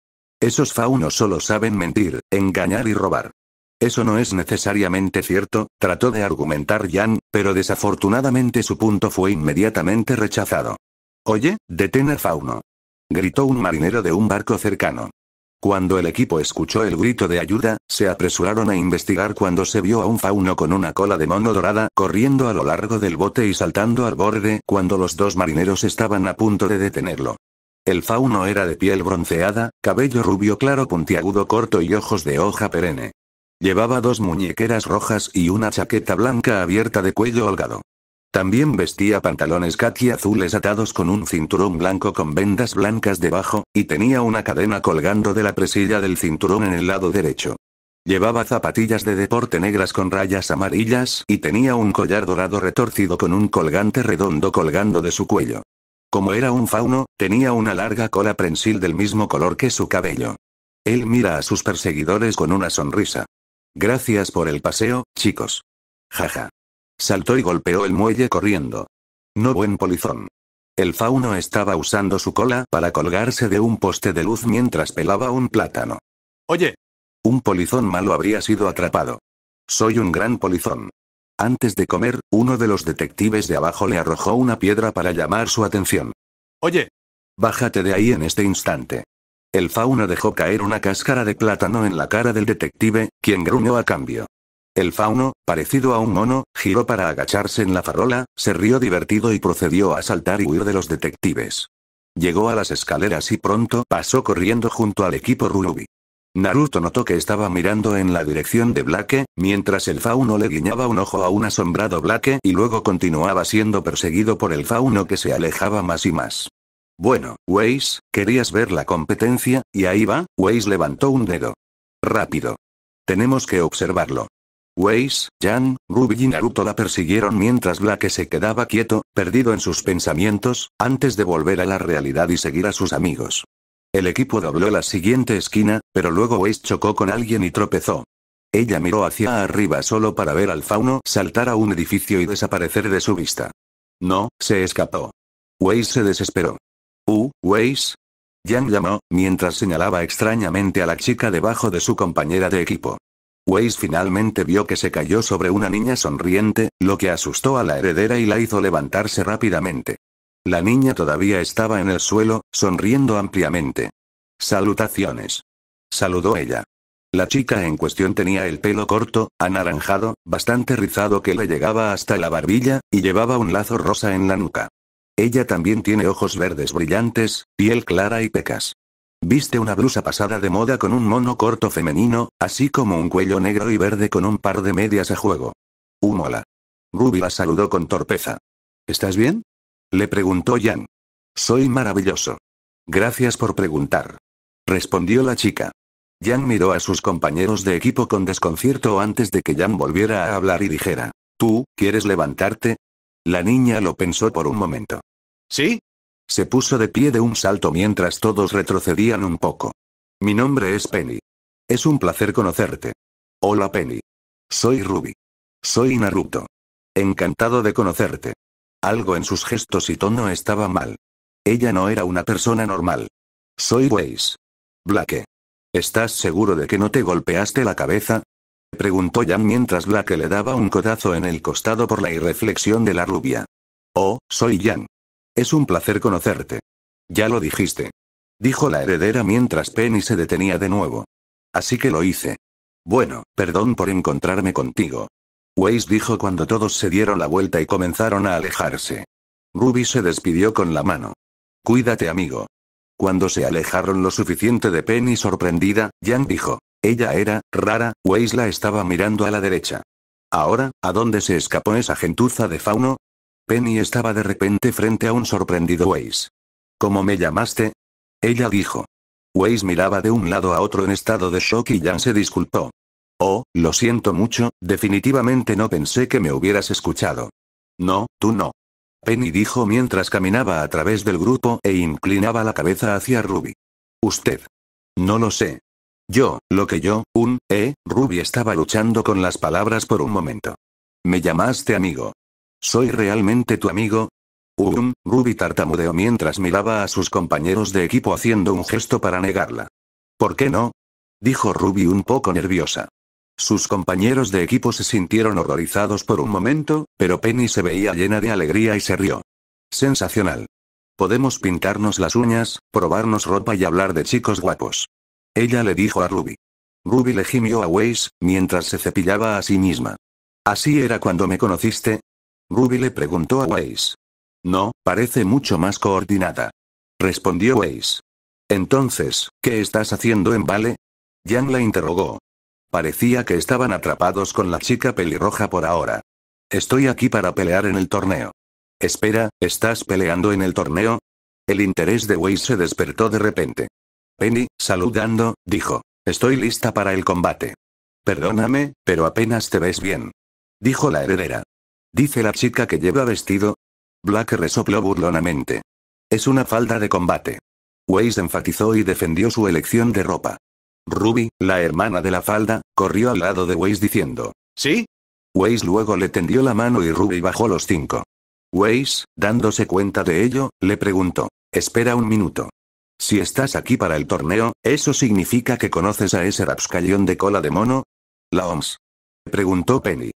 Esos faunos solo saben mentir, engañar y robar. Eso no es necesariamente cierto, trató de argumentar Jan, pero desafortunadamente su punto fue inmediatamente rechazado. Oye, detener fauno. Gritó un marinero de un barco cercano. Cuando el equipo escuchó el grito de ayuda, se apresuraron a investigar cuando se vio a un fauno con una cola de mono dorada corriendo a lo largo del bote y saltando al borde cuando los dos marineros estaban a punto de detenerlo. El fauno era de piel bronceada, cabello rubio claro puntiagudo corto y ojos de hoja perenne. Llevaba dos muñequeras rojas y una chaqueta blanca abierta de cuello holgado. También vestía pantalones khaki azules atados con un cinturón blanco con vendas blancas debajo, y tenía una cadena colgando de la presilla del cinturón en el lado derecho. Llevaba zapatillas de deporte negras con rayas amarillas y tenía un collar dorado retorcido con un colgante redondo colgando de su cuello. Como era un fauno, tenía una larga cola prensil del mismo color que su cabello. Él mira a sus perseguidores con una sonrisa. Gracias por el paseo, chicos. Jaja. Saltó y golpeó el muelle corriendo. No buen polizón. El fauno estaba usando su cola para colgarse de un poste de luz mientras pelaba un plátano. Oye. Un polizón malo habría sido atrapado. Soy un gran polizón. Antes de comer, uno de los detectives de abajo le arrojó una piedra para llamar su atención. Oye. Bájate de ahí en este instante. El fauno dejó caer una cáscara de plátano en la cara del detective, quien gruñó a cambio. El fauno, parecido a un mono, giró para agacharse en la farola, se rió divertido y procedió a saltar y huir de los detectives. Llegó a las escaleras y pronto pasó corriendo junto al equipo Ruby. Naruto notó que estaba mirando en la dirección de Blake, mientras el fauno le guiñaba un ojo a un asombrado Blake y luego continuaba siendo perseguido por el fauno que se alejaba más y más. Bueno, Weiss, querías ver la competencia, y ahí va, Weiss levantó un dedo. Rápido. Tenemos que observarlo. Weiss, Jan, Ruby y Naruto la persiguieron mientras Blake se quedaba quieto, perdido en sus pensamientos, antes de volver a la realidad y seguir a sus amigos. El equipo dobló la siguiente esquina, pero luego Weiss chocó con alguien y tropezó. Ella miró hacia arriba solo para ver al fauno saltar a un edificio y desaparecer de su vista. No, se escapó. Weiss se desesperó. Uh, Weiss. Yang llamó, mientras señalaba extrañamente a la chica debajo de su compañera de equipo. Weiss finalmente vio que se cayó sobre una niña sonriente, lo que asustó a la heredera y la hizo levantarse rápidamente. La niña todavía estaba en el suelo, sonriendo ampliamente. Salutaciones. Saludó ella. La chica en cuestión tenía el pelo corto, anaranjado, bastante rizado que le llegaba hasta la barbilla, y llevaba un lazo rosa en la nuca. Ella también tiene ojos verdes brillantes, piel clara y pecas. Viste una blusa pasada de moda con un mono corto femenino, así como un cuello negro y verde con un par de medias a juego. Humola. Ruby la saludó con torpeza. ¿Estás bien? Le preguntó Jan. Soy maravilloso. Gracias por preguntar. Respondió la chica. Jan miró a sus compañeros de equipo con desconcierto antes de que Jan volviera a hablar y dijera, ¿Tú, quieres levantarte? La niña lo pensó por un momento. ¿Sí? Se puso de pie de un salto mientras todos retrocedían un poco. Mi nombre es Penny. Es un placer conocerte. Hola Penny. Soy Ruby. Soy Naruto. Encantado de conocerte. Algo en sus gestos y tono estaba mal. Ella no era una persona normal. Soy Weiss. Blake. ¿Estás seguro de que no te golpeaste la cabeza? Preguntó Jan mientras Blake le daba un codazo en el costado por la irreflexión de la rubia. Oh, soy Jan. Es un placer conocerte. Ya lo dijiste. Dijo la heredera mientras Penny se detenía de nuevo. Así que lo hice. Bueno, perdón por encontrarme contigo. Weiss dijo cuando todos se dieron la vuelta y comenzaron a alejarse. Ruby se despidió con la mano. Cuídate, amigo. Cuando se alejaron lo suficiente de Penny sorprendida, Jan dijo. Ella era, rara, Weiss la estaba mirando a la derecha. Ahora, ¿a dónde se escapó esa gentuza de fauno? Penny estaba de repente frente a un sorprendido Weiss. ¿Cómo me llamaste? Ella dijo. Weiss miraba de un lado a otro en estado de shock y Jan se disculpó. Oh, lo siento mucho, definitivamente no pensé que me hubieras escuchado. No, tú no. Penny dijo mientras caminaba a través del grupo e inclinaba la cabeza hacia Ruby. Usted. No lo sé. Yo, lo que yo, un, eh, Ruby estaba luchando con las palabras por un momento. Me llamaste amigo. ¿Soy realmente tu amigo? Un, Ruby tartamudeó mientras miraba a sus compañeros de equipo haciendo un gesto para negarla. ¿Por qué no? Dijo Ruby un poco nerviosa. Sus compañeros de equipo se sintieron horrorizados por un momento, pero Penny se veía llena de alegría y se rió. Sensacional. Podemos pintarnos las uñas, probarnos ropa y hablar de chicos guapos. Ella le dijo a Ruby. Ruby le gimió a Waze, mientras se cepillaba a sí misma. ¿Así era cuando me conociste? Ruby le preguntó a Waze. No, parece mucho más coordinada. Respondió Waze. Entonces, ¿qué estás haciendo en Vale? Jan la interrogó. Parecía que estaban atrapados con la chica pelirroja por ahora. Estoy aquí para pelear en el torneo. Espera, ¿estás peleando en el torneo? El interés de Wei se despertó de repente. Penny, saludando, dijo, estoy lista para el combate. Perdóname, pero apenas te ves bien. Dijo la heredera. Dice la chica que lleva vestido. Black resopló burlonamente. Es una falda de combate. Weiss enfatizó y defendió su elección de ropa. Ruby, la hermana de la falda, corrió al lado de Weiss diciendo, ¿Sí? Weiss luego le tendió la mano y Ruby bajó los cinco. Weiss, dándose cuenta de ello, le preguntó, espera un minuto. Si estás aquí para el torneo, ¿eso significa que conoces a ese rapscallón de cola de mono? La OMS. Preguntó Penny.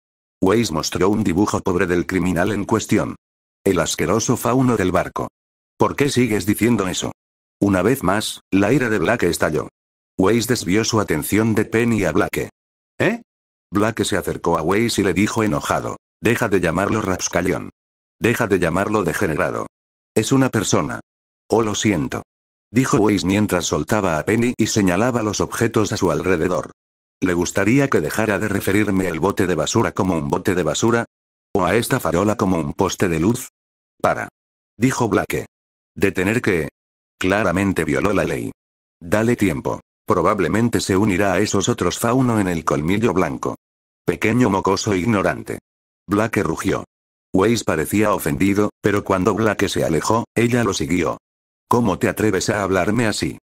Weiss mostró un dibujo pobre del criminal en cuestión. El asqueroso fauno del barco. ¿Por qué sigues diciendo eso? Una vez más, la ira de Black estalló. Waze desvió su atención de Penny a Blake. ¿Eh? Blake se acercó a Waze y le dijo enojado. Deja de llamarlo rapscallón. Deja de llamarlo degenerado. Es una persona. Oh, lo siento. Dijo Waze mientras soltaba a Penny y señalaba los objetos a su alrededor. ¿Le gustaría que dejara de referirme al bote de basura como un bote de basura? ¿O a esta farola como un poste de luz? Para. Dijo Blake. Detener que. Claramente violó la ley. Dale tiempo. Probablemente se unirá a esos otros fauno en el colmillo blanco. Pequeño mocoso ignorante. Black rugió. Weiss parecía ofendido, pero cuando Black se alejó, ella lo siguió. ¿Cómo te atreves a hablarme así?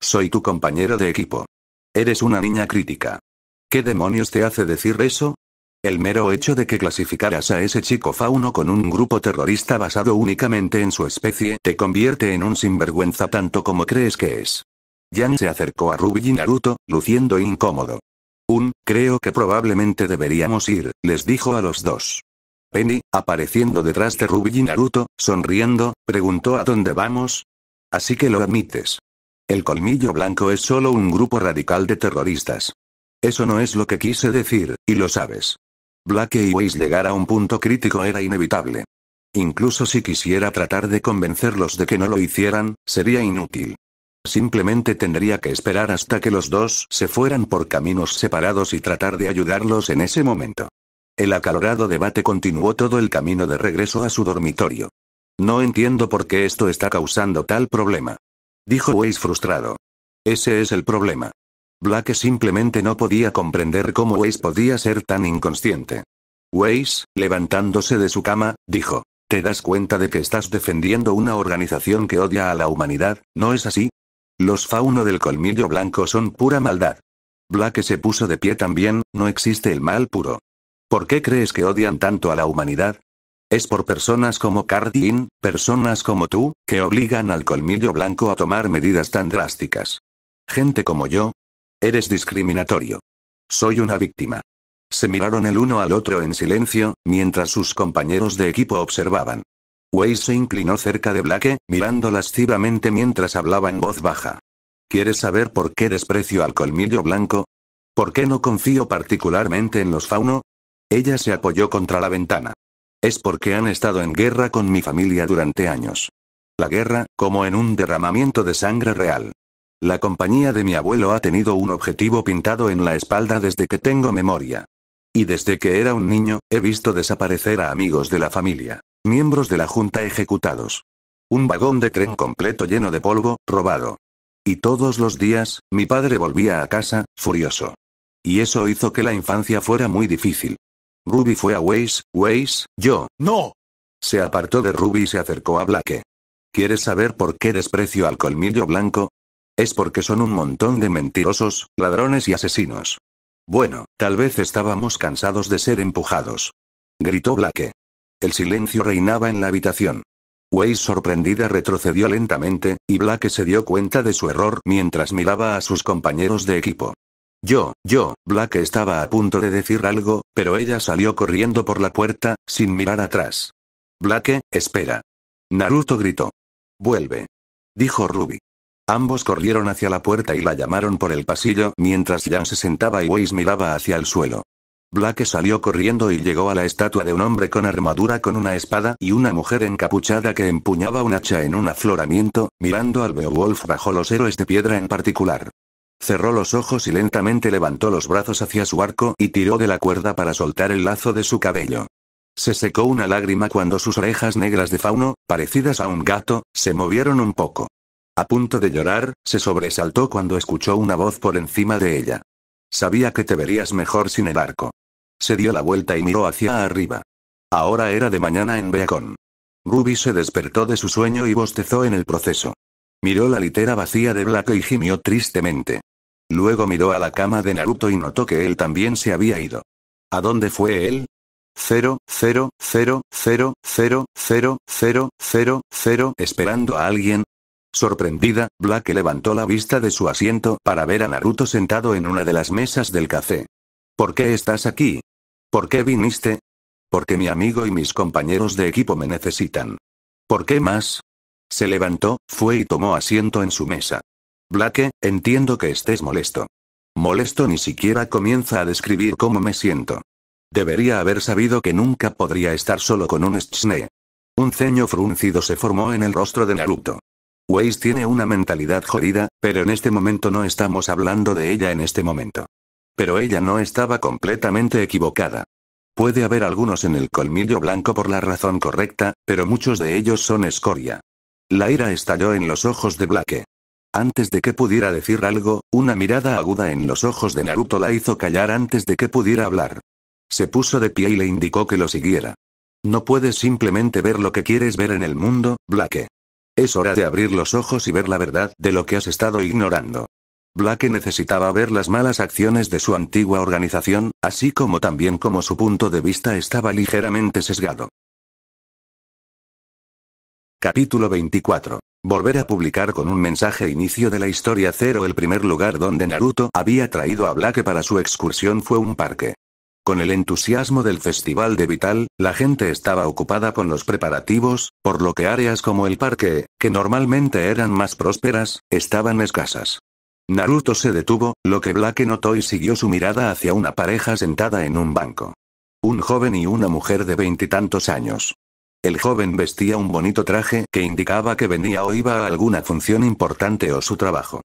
Soy tu compañero de equipo. Eres una niña crítica. ¿Qué demonios te hace decir eso? El mero hecho de que clasificaras a ese chico fauno con un grupo terrorista basado únicamente en su especie te convierte en un sinvergüenza tanto como crees que es. Jan se acercó a Ruby y Naruto, luciendo incómodo. Un, creo que probablemente deberíamos ir, les dijo a los dos. Penny, apareciendo detrás de Ruby y Naruto, sonriendo, preguntó a dónde vamos. Así que lo admites. El colmillo blanco es solo un grupo radical de terroristas. Eso no es lo que quise decir, y lo sabes. Black y llegar a un punto crítico era inevitable. Incluso si quisiera tratar de convencerlos de que no lo hicieran, sería inútil. Simplemente tendría que esperar hasta que los dos se fueran por caminos separados y tratar de ayudarlos en ese momento. El acalorado debate continuó todo el camino de regreso a su dormitorio. No entiendo por qué esto está causando tal problema. Dijo Weiss frustrado. Ese es el problema. Black simplemente no podía comprender cómo Weiss podía ser tan inconsciente. Weiss, levantándose de su cama, dijo, ¿te das cuenta de que estás defendiendo una organización que odia a la humanidad, no es así? Los fauno del colmillo blanco son pura maldad. Black se puso de pie también, no existe el mal puro. ¿Por qué crees que odian tanto a la humanidad? Es por personas como Cardin, personas como tú, que obligan al colmillo blanco a tomar medidas tan drásticas. Gente como yo. Eres discriminatorio. Soy una víctima. Se miraron el uno al otro en silencio, mientras sus compañeros de equipo observaban. Way se inclinó cerca de Blake, mirando lascivamente mientras hablaba en voz baja. ¿Quieres saber por qué desprecio al colmillo blanco? ¿Por qué no confío particularmente en los fauno? Ella se apoyó contra la ventana. Es porque han estado en guerra con mi familia durante años. La guerra, como en un derramamiento de sangre real. La compañía de mi abuelo ha tenido un objetivo pintado en la espalda desde que tengo memoria. Y desde que era un niño, he visto desaparecer a amigos de la familia. Miembros de la Junta ejecutados. Un vagón de tren oh. completo lleno de polvo, robado. Y todos los días, mi padre volvía a casa, furioso. Y eso hizo que la infancia fuera muy difícil. Ruby fue a Waze, Waze, yo, no. Se apartó de Ruby y se acercó a Blake. ¿Quieres saber por qué desprecio al colmillo blanco? Es porque son un montón de mentirosos, ladrones y asesinos. Bueno, tal vez estábamos cansados de ser empujados. Gritó Blake. El silencio reinaba en la habitación. Weiss sorprendida retrocedió lentamente, y Black se dio cuenta de su error mientras miraba a sus compañeros de equipo. Yo, yo, Black estaba a punto de decir algo, pero ella salió corriendo por la puerta, sin mirar atrás. Black, espera. Naruto gritó. Vuelve. Dijo Ruby. Ambos corrieron hacia la puerta y la llamaron por el pasillo mientras Jan se sentaba y Weiss miraba hacia el suelo. Black salió corriendo y llegó a la estatua de un hombre con armadura con una espada y una mujer encapuchada que empuñaba un hacha en un afloramiento, mirando al Beowulf bajo los héroes de piedra en particular. Cerró los ojos y lentamente levantó los brazos hacia su arco y tiró de la cuerda para soltar el lazo de su cabello. Se secó una lágrima cuando sus orejas negras de fauno, parecidas a un gato, se movieron un poco. A punto de llorar, se sobresaltó cuando escuchó una voz por encima de ella. Sabía que te verías mejor sin el arco. Se dio la vuelta y miró hacia arriba. Ahora era de mañana en Beacon. Ruby se despertó de su sueño y bostezó en el proceso. Miró la litera vacía de Black y gimió tristemente. Luego miró a la cama de Naruto y notó que él también se había ido. ¿A dónde fue él? Cero, cero, cero, cero, cero, cero, cero, esperando a alguien, Sorprendida, Black levantó la vista de su asiento para ver a Naruto sentado en una de las mesas del café. ¿Por qué estás aquí? ¿Por qué viniste? Porque mi amigo y mis compañeros de equipo me necesitan. ¿Por qué más? Se levantó, fue y tomó asiento en su mesa. Black, entiendo que estés molesto. Molesto ni siquiera comienza a describir cómo me siento. Debería haber sabido que nunca podría estar solo con un Snee. Un ceño fruncido se formó en el rostro de Naruto. Weiss tiene una mentalidad jodida, pero en este momento no estamos hablando de ella en este momento. Pero ella no estaba completamente equivocada. Puede haber algunos en el colmillo blanco por la razón correcta, pero muchos de ellos son escoria. La ira estalló en los ojos de Blake. Antes de que pudiera decir algo, una mirada aguda en los ojos de Naruto la hizo callar antes de que pudiera hablar. Se puso de pie y le indicó que lo siguiera. No puedes simplemente ver lo que quieres ver en el mundo, Blake. Es hora de abrir los ojos y ver la verdad de lo que has estado ignorando. Black necesitaba ver las malas acciones de su antigua organización, así como también como su punto de vista estaba ligeramente sesgado. Capítulo 24. Volver a publicar con un mensaje inicio de la historia cero El primer lugar donde Naruto había traído a Black para su excursión fue un parque. Con el entusiasmo del Festival de Vital, la gente estaba ocupada con los preparativos, por lo que áreas como el parque, que normalmente eran más prósperas, estaban escasas. Naruto se detuvo, lo que Black notó y siguió su mirada hacia una pareja sentada en un banco. Un joven y una mujer de veintitantos años. El joven vestía un bonito traje que indicaba que venía o iba a alguna función importante o su trabajo.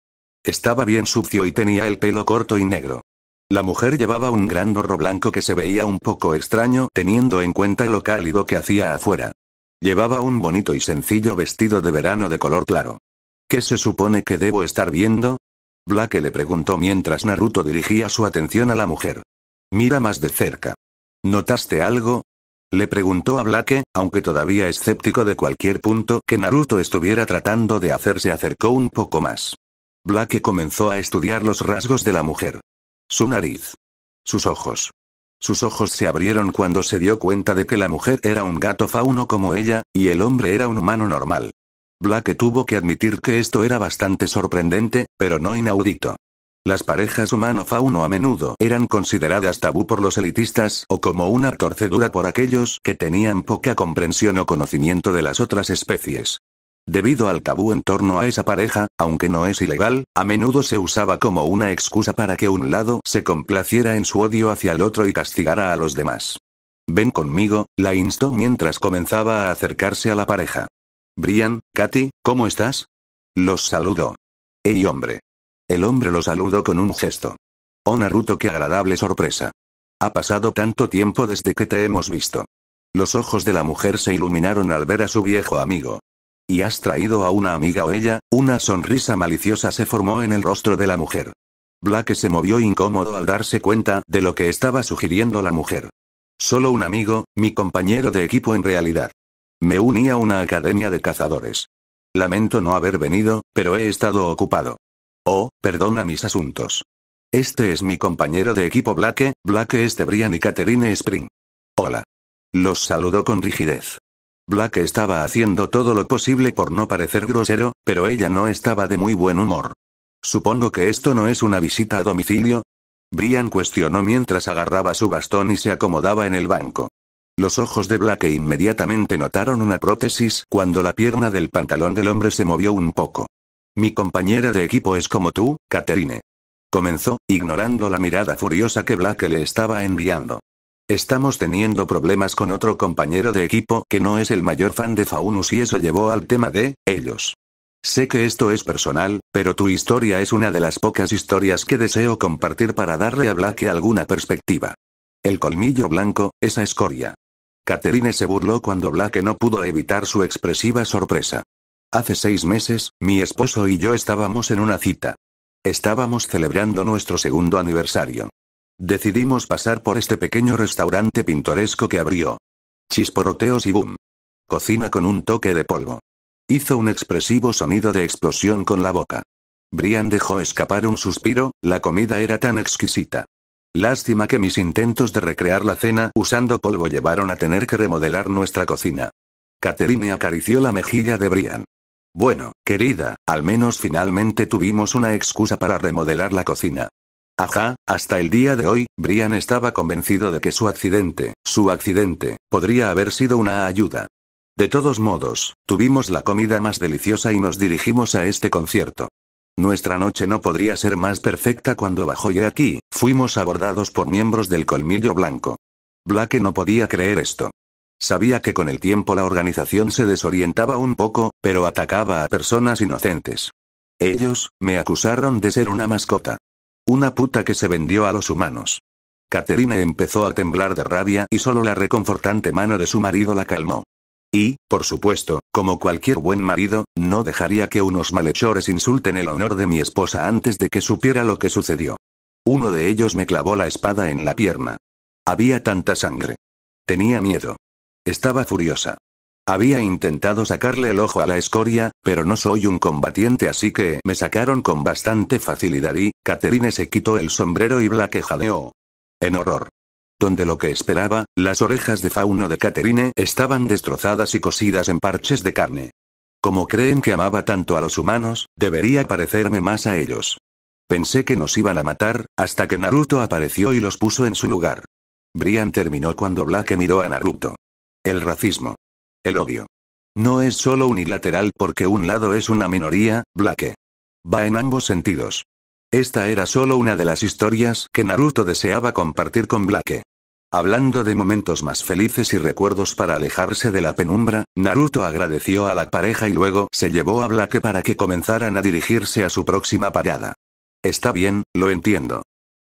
Estaba bien sucio y tenía el pelo corto y negro. La mujer llevaba un gran gorro blanco que se veía un poco extraño teniendo en cuenta lo cálido que hacía afuera. Llevaba un bonito y sencillo vestido de verano de color claro. ¿Qué se supone que debo estar viendo? Black le preguntó mientras Naruto dirigía su atención a la mujer. Mira más de cerca. ¿Notaste algo? Le preguntó a Blake, aunque todavía escéptico de cualquier punto que Naruto estuviera tratando de hacer se acercó un poco más. Blake comenzó a estudiar los rasgos de la mujer. Su nariz. Sus ojos. Sus ojos se abrieron cuando se dio cuenta de que la mujer era un gato fauno como ella, y el hombre era un humano normal. Blake tuvo que admitir que esto era bastante sorprendente, pero no inaudito. Las parejas humano-fauno a menudo eran consideradas tabú por los elitistas o como una torcedura por aquellos que tenían poca comprensión o conocimiento de las otras especies. Debido al tabú en torno a esa pareja, aunque no es ilegal, a menudo se usaba como una excusa para que un lado se complaciera en su odio hacia el otro y castigara a los demás. Ven conmigo, la instó mientras comenzaba a acercarse a la pareja. Brian, Katy, ¿cómo estás? Los saludo. ¡Ey hombre! El hombre lo saludó con un gesto. Oh Naruto, qué agradable sorpresa. Ha pasado tanto tiempo desde que te hemos visto. Los ojos de la mujer se iluminaron al ver a su viejo amigo. ¿Y has traído a una amiga o ella? Una sonrisa maliciosa se formó en el rostro de la mujer. Black se movió incómodo al darse cuenta de lo que estaba sugiriendo la mujer. Solo un amigo, mi compañero de equipo en realidad. Me uní a una academia de cazadores. Lamento no haber venido, pero he estado ocupado. Oh, perdona mis asuntos. Este es mi compañero de equipo Blake, Blake este Brian y Catherine Spring. Hola. Los saludó con rigidez. Black estaba haciendo todo lo posible por no parecer grosero, pero ella no estaba de muy buen humor. Supongo que esto no es una visita a domicilio. Brian cuestionó mientras agarraba su bastón y se acomodaba en el banco. Los ojos de Black inmediatamente notaron una prótesis cuando la pierna del pantalón del hombre se movió un poco. Mi compañera de equipo es como tú, Catherine. Comenzó, ignorando la mirada furiosa que Black le estaba enviando. Estamos teniendo problemas con otro compañero de equipo que no es el mayor fan de Faunus y eso llevó al tema de ellos. Sé que esto es personal, pero tu historia es una de las pocas historias que deseo compartir para darle a Black alguna perspectiva. El colmillo blanco, esa escoria. Caterine se burló cuando Black no pudo evitar su expresiva sorpresa. Hace seis meses, mi esposo y yo estábamos en una cita. Estábamos celebrando nuestro segundo aniversario. Decidimos pasar por este pequeño restaurante pintoresco que abrió. Chisporoteos y boom. Cocina con un toque de polvo. Hizo un expresivo sonido de explosión con la boca. Brian dejó escapar un suspiro, la comida era tan exquisita. Lástima que mis intentos de recrear la cena usando polvo llevaron a tener que remodelar nuestra cocina. Catherine acarició la mejilla de Brian. Bueno, querida, al menos finalmente tuvimos una excusa para remodelar la cocina. Ajá, hasta el día de hoy, Brian estaba convencido de que su accidente, su accidente, podría haber sido una ayuda. De todos modos, tuvimos la comida más deliciosa y nos dirigimos a este concierto. Nuestra noche no podría ser más perfecta cuando bajó ya aquí, fuimos abordados por miembros del Colmillo Blanco. Blake no podía creer esto. Sabía que con el tiempo la organización se desorientaba un poco, pero atacaba a personas inocentes. Ellos, me acusaron de ser una mascota. Una puta que se vendió a los humanos. Caterina empezó a temblar de rabia y solo la reconfortante mano de su marido la calmó. Y, por supuesto, como cualquier buen marido, no dejaría que unos malhechores insulten el honor de mi esposa antes de que supiera lo que sucedió. Uno de ellos me clavó la espada en la pierna. Había tanta sangre. Tenía miedo. Estaba furiosa. Había intentado sacarle el ojo a la escoria, pero no soy un combatiente así que me sacaron con bastante facilidad y, Catherine se quitó el sombrero y Blake jadeó. En horror. Donde lo que esperaba, las orejas de fauno de Catherine estaban destrozadas y cosidas en parches de carne. Como creen que amaba tanto a los humanos, debería parecerme más a ellos. Pensé que nos iban a matar, hasta que Naruto apareció y los puso en su lugar. Brian terminó cuando Blake miró a Naruto. El racismo. El odio. No es solo unilateral porque un lado es una minoría, Blake. Va en ambos sentidos. Esta era solo una de las historias que Naruto deseaba compartir con Blake. Hablando de momentos más felices y recuerdos para alejarse de la penumbra, Naruto agradeció a la pareja y luego se llevó a Blake para que comenzaran a dirigirse a su próxima parada. Está bien, lo entiendo.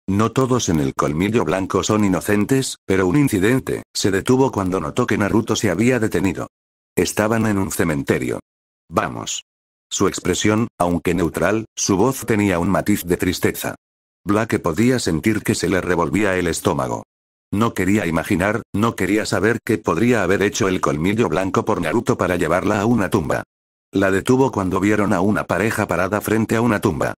No todos en el colmillo blanco son inocentes, pero un incidente, se detuvo cuando notó que Naruto se había detenido. Estaban en un cementerio. Vamos. Su expresión, aunque neutral, su voz tenía un matiz de tristeza. Black podía sentir que se le revolvía el estómago. No quería imaginar, no quería saber qué podría haber hecho el colmillo blanco por Naruto para llevarla a una tumba. La detuvo cuando vieron a una pareja parada frente a una tumba.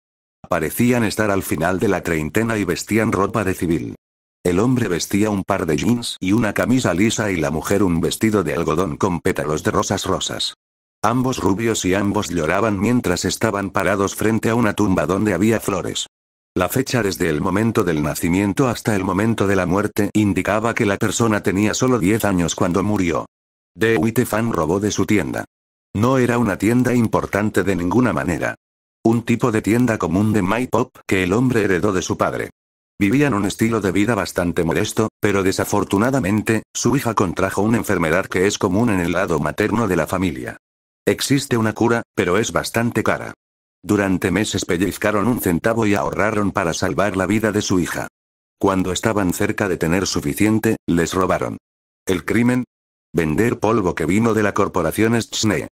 Parecían estar al final de la treintena y vestían ropa de civil. El hombre vestía un par de jeans y una camisa lisa y la mujer un vestido de algodón con pétalos de rosas rosas. Ambos rubios y ambos lloraban mientras estaban parados frente a una tumba donde había flores. La fecha desde el momento del nacimiento hasta el momento de la muerte indicaba que la persona tenía solo 10 años cuando murió. De Wittefan robó de su tienda. No era una tienda importante de ninguna manera. Un tipo de tienda común de My Pop que el hombre heredó de su padre. Vivían un estilo de vida bastante modesto, pero desafortunadamente, su hija contrajo una enfermedad que es común en el lado materno de la familia. Existe una cura, pero es bastante cara. Durante meses pellizcaron un centavo y ahorraron para salvar la vida de su hija. Cuando estaban cerca de tener suficiente, les robaron. ¿El crimen? Vender polvo que vino de la corporación Schnee.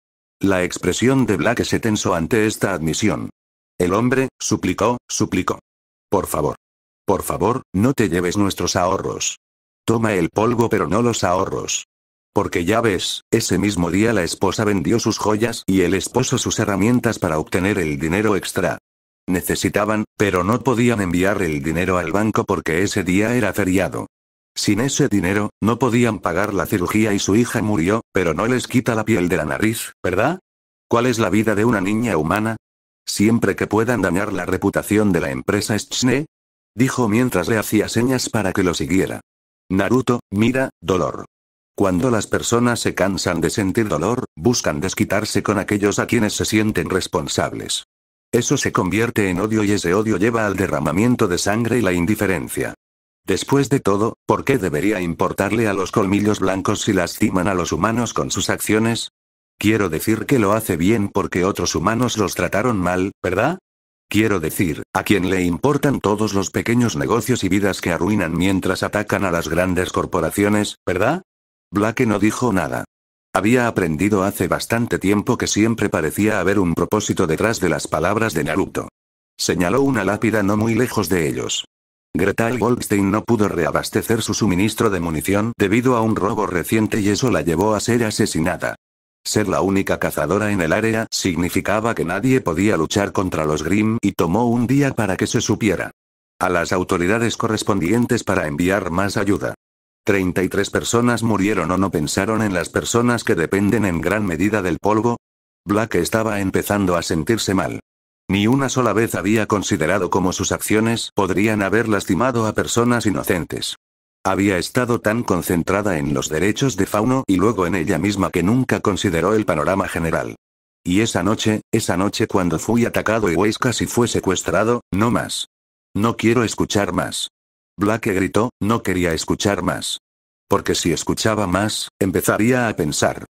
La expresión de Black se tensó ante esta admisión. El hombre, suplicó, suplicó. Por favor. Por favor, no te lleves nuestros ahorros. Toma el polvo pero no los ahorros. Porque ya ves, ese mismo día la esposa vendió sus joyas y el esposo sus herramientas para obtener el dinero extra. Necesitaban, pero no podían enviar el dinero al banco porque ese día era feriado. Sin ese dinero, no podían pagar la cirugía y su hija murió, pero no les quita la piel de la nariz, ¿verdad? ¿Cuál es la vida de una niña humana? Siempre que puedan dañar la reputación de la empresa Schnee? dijo mientras le hacía señas para que lo siguiera. Naruto, mira, dolor. Cuando las personas se cansan de sentir dolor, buscan desquitarse con aquellos a quienes se sienten responsables. Eso se convierte en odio y ese odio lleva al derramamiento de sangre y la indiferencia. Después de todo, ¿por qué debería importarle a los colmillos blancos si lastiman a los humanos con sus acciones? Quiero decir que lo hace bien porque otros humanos los trataron mal, ¿verdad? Quiero decir, ¿a quién le importan todos los pequeños negocios y vidas que arruinan mientras atacan a las grandes corporaciones, verdad? Black no dijo nada. Había aprendido hace bastante tiempo que siempre parecía haber un propósito detrás de las palabras de Naruto. Señaló una lápida no muy lejos de ellos y Goldstein no pudo reabastecer su suministro de munición debido a un robo reciente y eso la llevó a ser asesinada. Ser la única cazadora en el área significaba que nadie podía luchar contra los Grimm y tomó un día para que se supiera. A las autoridades correspondientes para enviar más ayuda. 33 personas murieron o no pensaron en las personas que dependen en gran medida del polvo. Black estaba empezando a sentirse mal. Ni una sola vez había considerado cómo sus acciones podrían haber lastimado a personas inocentes. Había estado tan concentrada en los derechos de Fauno y luego en ella misma que nunca consideró el panorama general. Y esa noche, esa noche cuando fui atacado y Weiss casi fue secuestrado, no más. No quiero escuchar más. Black gritó, no quería escuchar más. Porque si escuchaba más, empezaría a pensar,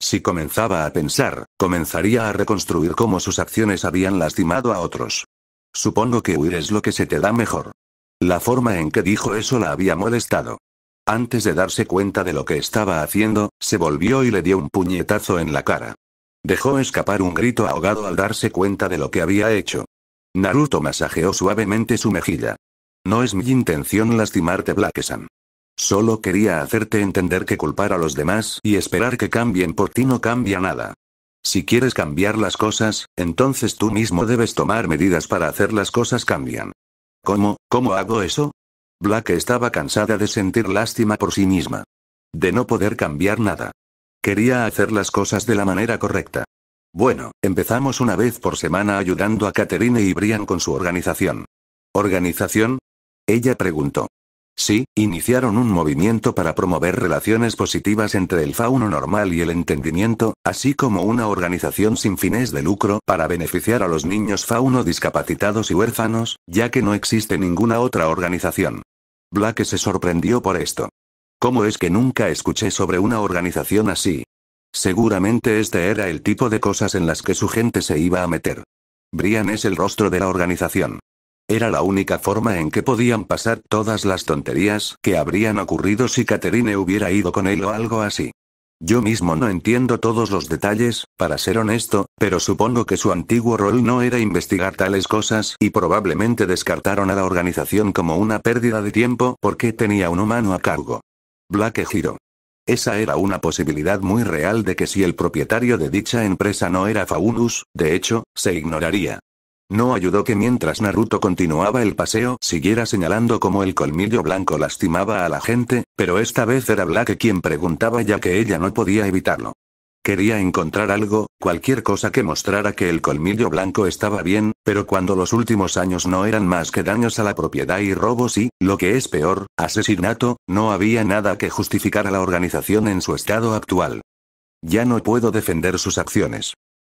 si comenzaba a pensar, comenzaría a reconstruir cómo sus acciones habían lastimado a otros. Supongo que huir es lo que se te da mejor. La forma en que dijo eso la había molestado. Antes de darse cuenta de lo que estaba haciendo, se volvió y le dio un puñetazo en la cara. Dejó escapar un grito ahogado al darse cuenta de lo que había hecho. Naruto masajeó suavemente su mejilla. No es mi intención lastimarte, black Solo quería hacerte entender que culpar a los demás y esperar que cambien por ti no cambia nada. Si quieres cambiar las cosas, entonces tú mismo debes tomar medidas para hacer las cosas cambian. ¿Cómo, cómo hago eso? Black estaba cansada de sentir lástima por sí misma. De no poder cambiar nada. Quería hacer las cosas de la manera correcta. Bueno, empezamos una vez por semana ayudando a Catherine y Brian con su organización. ¿Organización? Ella preguntó. Sí, iniciaron un movimiento para promover relaciones positivas entre el fauno normal y el entendimiento, así como una organización sin fines de lucro para beneficiar a los niños fauno discapacitados y huérfanos, ya que no existe ninguna otra organización. Black se sorprendió por esto. ¿Cómo es que nunca escuché sobre una organización así? Seguramente este era el tipo de cosas en las que su gente se iba a meter. Brian es el rostro de la organización. Era la única forma en que podían pasar todas las tonterías que habrían ocurrido si Caterine hubiera ido con él o algo así. Yo mismo no entiendo todos los detalles, para ser honesto, pero supongo que su antiguo rol no era investigar tales cosas y probablemente descartaron a la organización como una pérdida de tiempo porque tenía un humano a cargo. Black giro. Esa era una posibilidad muy real de que si el propietario de dicha empresa no era Faunus, de hecho, se ignoraría. No ayudó que mientras Naruto continuaba el paseo siguiera señalando cómo el colmillo blanco lastimaba a la gente, pero esta vez era Black quien preguntaba ya que ella no podía evitarlo. Quería encontrar algo, cualquier cosa que mostrara que el colmillo blanco estaba bien, pero cuando los últimos años no eran más que daños a la propiedad y robos y, lo que es peor, asesinato, no había nada que justificara la organización en su estado actual. Ya no puedo defender sus acciones.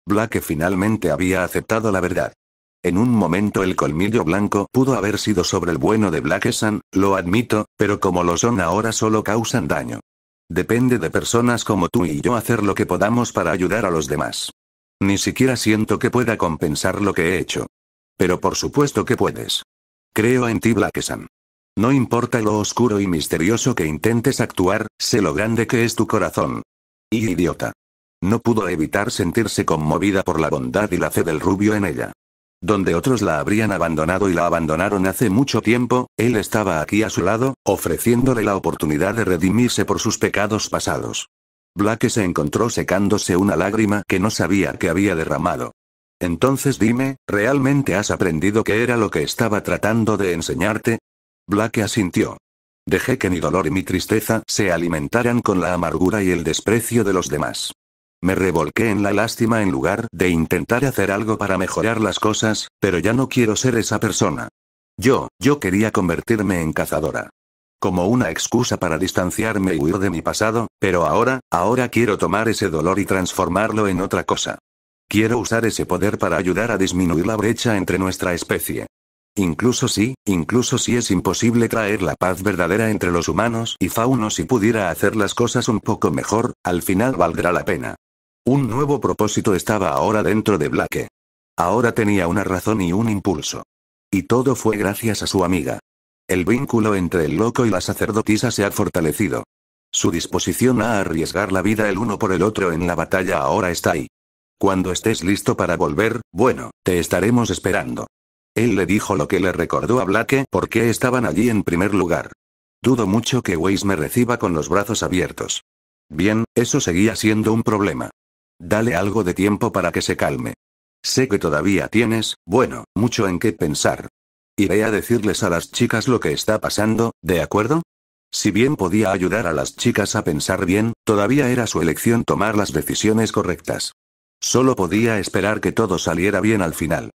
Black finalmente había aceptado la verdad. En un momento el colmillo blanco pudo haber sido sobre el bueno de Black lo admito, pero como lo son ahora solo causan daño. Depende de personas como tú y yo hacer lo que podamos para ayudar a los demás. Ni siquiera siento que pueda compensar lo que he hecho. Pero por supuesto que puedes. Creo en ti, Blackesan. No importa lo oscuro y misterioso que intentes actuar, sé lo grande que es tu corazón. idiota. No pudo evitar sentirse conmovida por la bondad y la fe del rubio en ella. Donde otros la habrían abandonado y la abandonaron hace mucho tiempo, él estaba aquí a su lado, ofreciéndole la oportunidad de redimirse por sus pecados pasados. Black se encontró secándose una lágrima que no sabía que había derramado. Entonces dime, ¿realmente has aprendido qué era lo que estaba tratando de enseñarte? Black asintió. Dejé que mi dolor y mi tristeza se alimentaran con la amargura y el desprecio de los demás. Me revolqué en la lástima en lugar de intentar hacer algo para mejorar las cosas, pero ya no quiero ser esa persona. Yo, yo quería convertirme en cazadora. Como una excusa para distanciarme y huir de mi pasado, pero ahora, ahora quiero tomar ese dolor y transformarlo en otra cosa. Quiero usar ese poder para ayudar a disminuir la brecha entre nuestra especie. Incluso si, incluso si es imposible traer la paz verdadera entre los humanos y faunos y pudiera hacer las cosas un poco mejor, al final valdrá la pena. Un nuevo propósito estaba ahora dentro de Blake. Ahora tenía una razón y un impulso. Y todo fue gracias a su amiga. El vínculo entre el loco y la sacerdotisa se ha fortalecido. Su disposición a arriesgar la vida el uno por el otro en la batalla ahora está ahí. Cuando estés listo para volver, bueno, te estaremos esperando. Él le dijo lo que le recordó a Blake por qué estaban allí en primer lugar. Dudo mucho que Weiss me reciba con los brazos abiertos. Bien, eso seguía siendo un problema. Dale algo de tiempo para que se calme. Sé que todavía tienes, bueno, mucho en qué pensar. Iré a decirles a las chicas lo que está pasando, ¿de acuerdo? Si bien podía ayudar a las chicas a pensar bien, todavía era su elección tomar las decisiones correctas. Solo podía esperar que todo saliera bien al final.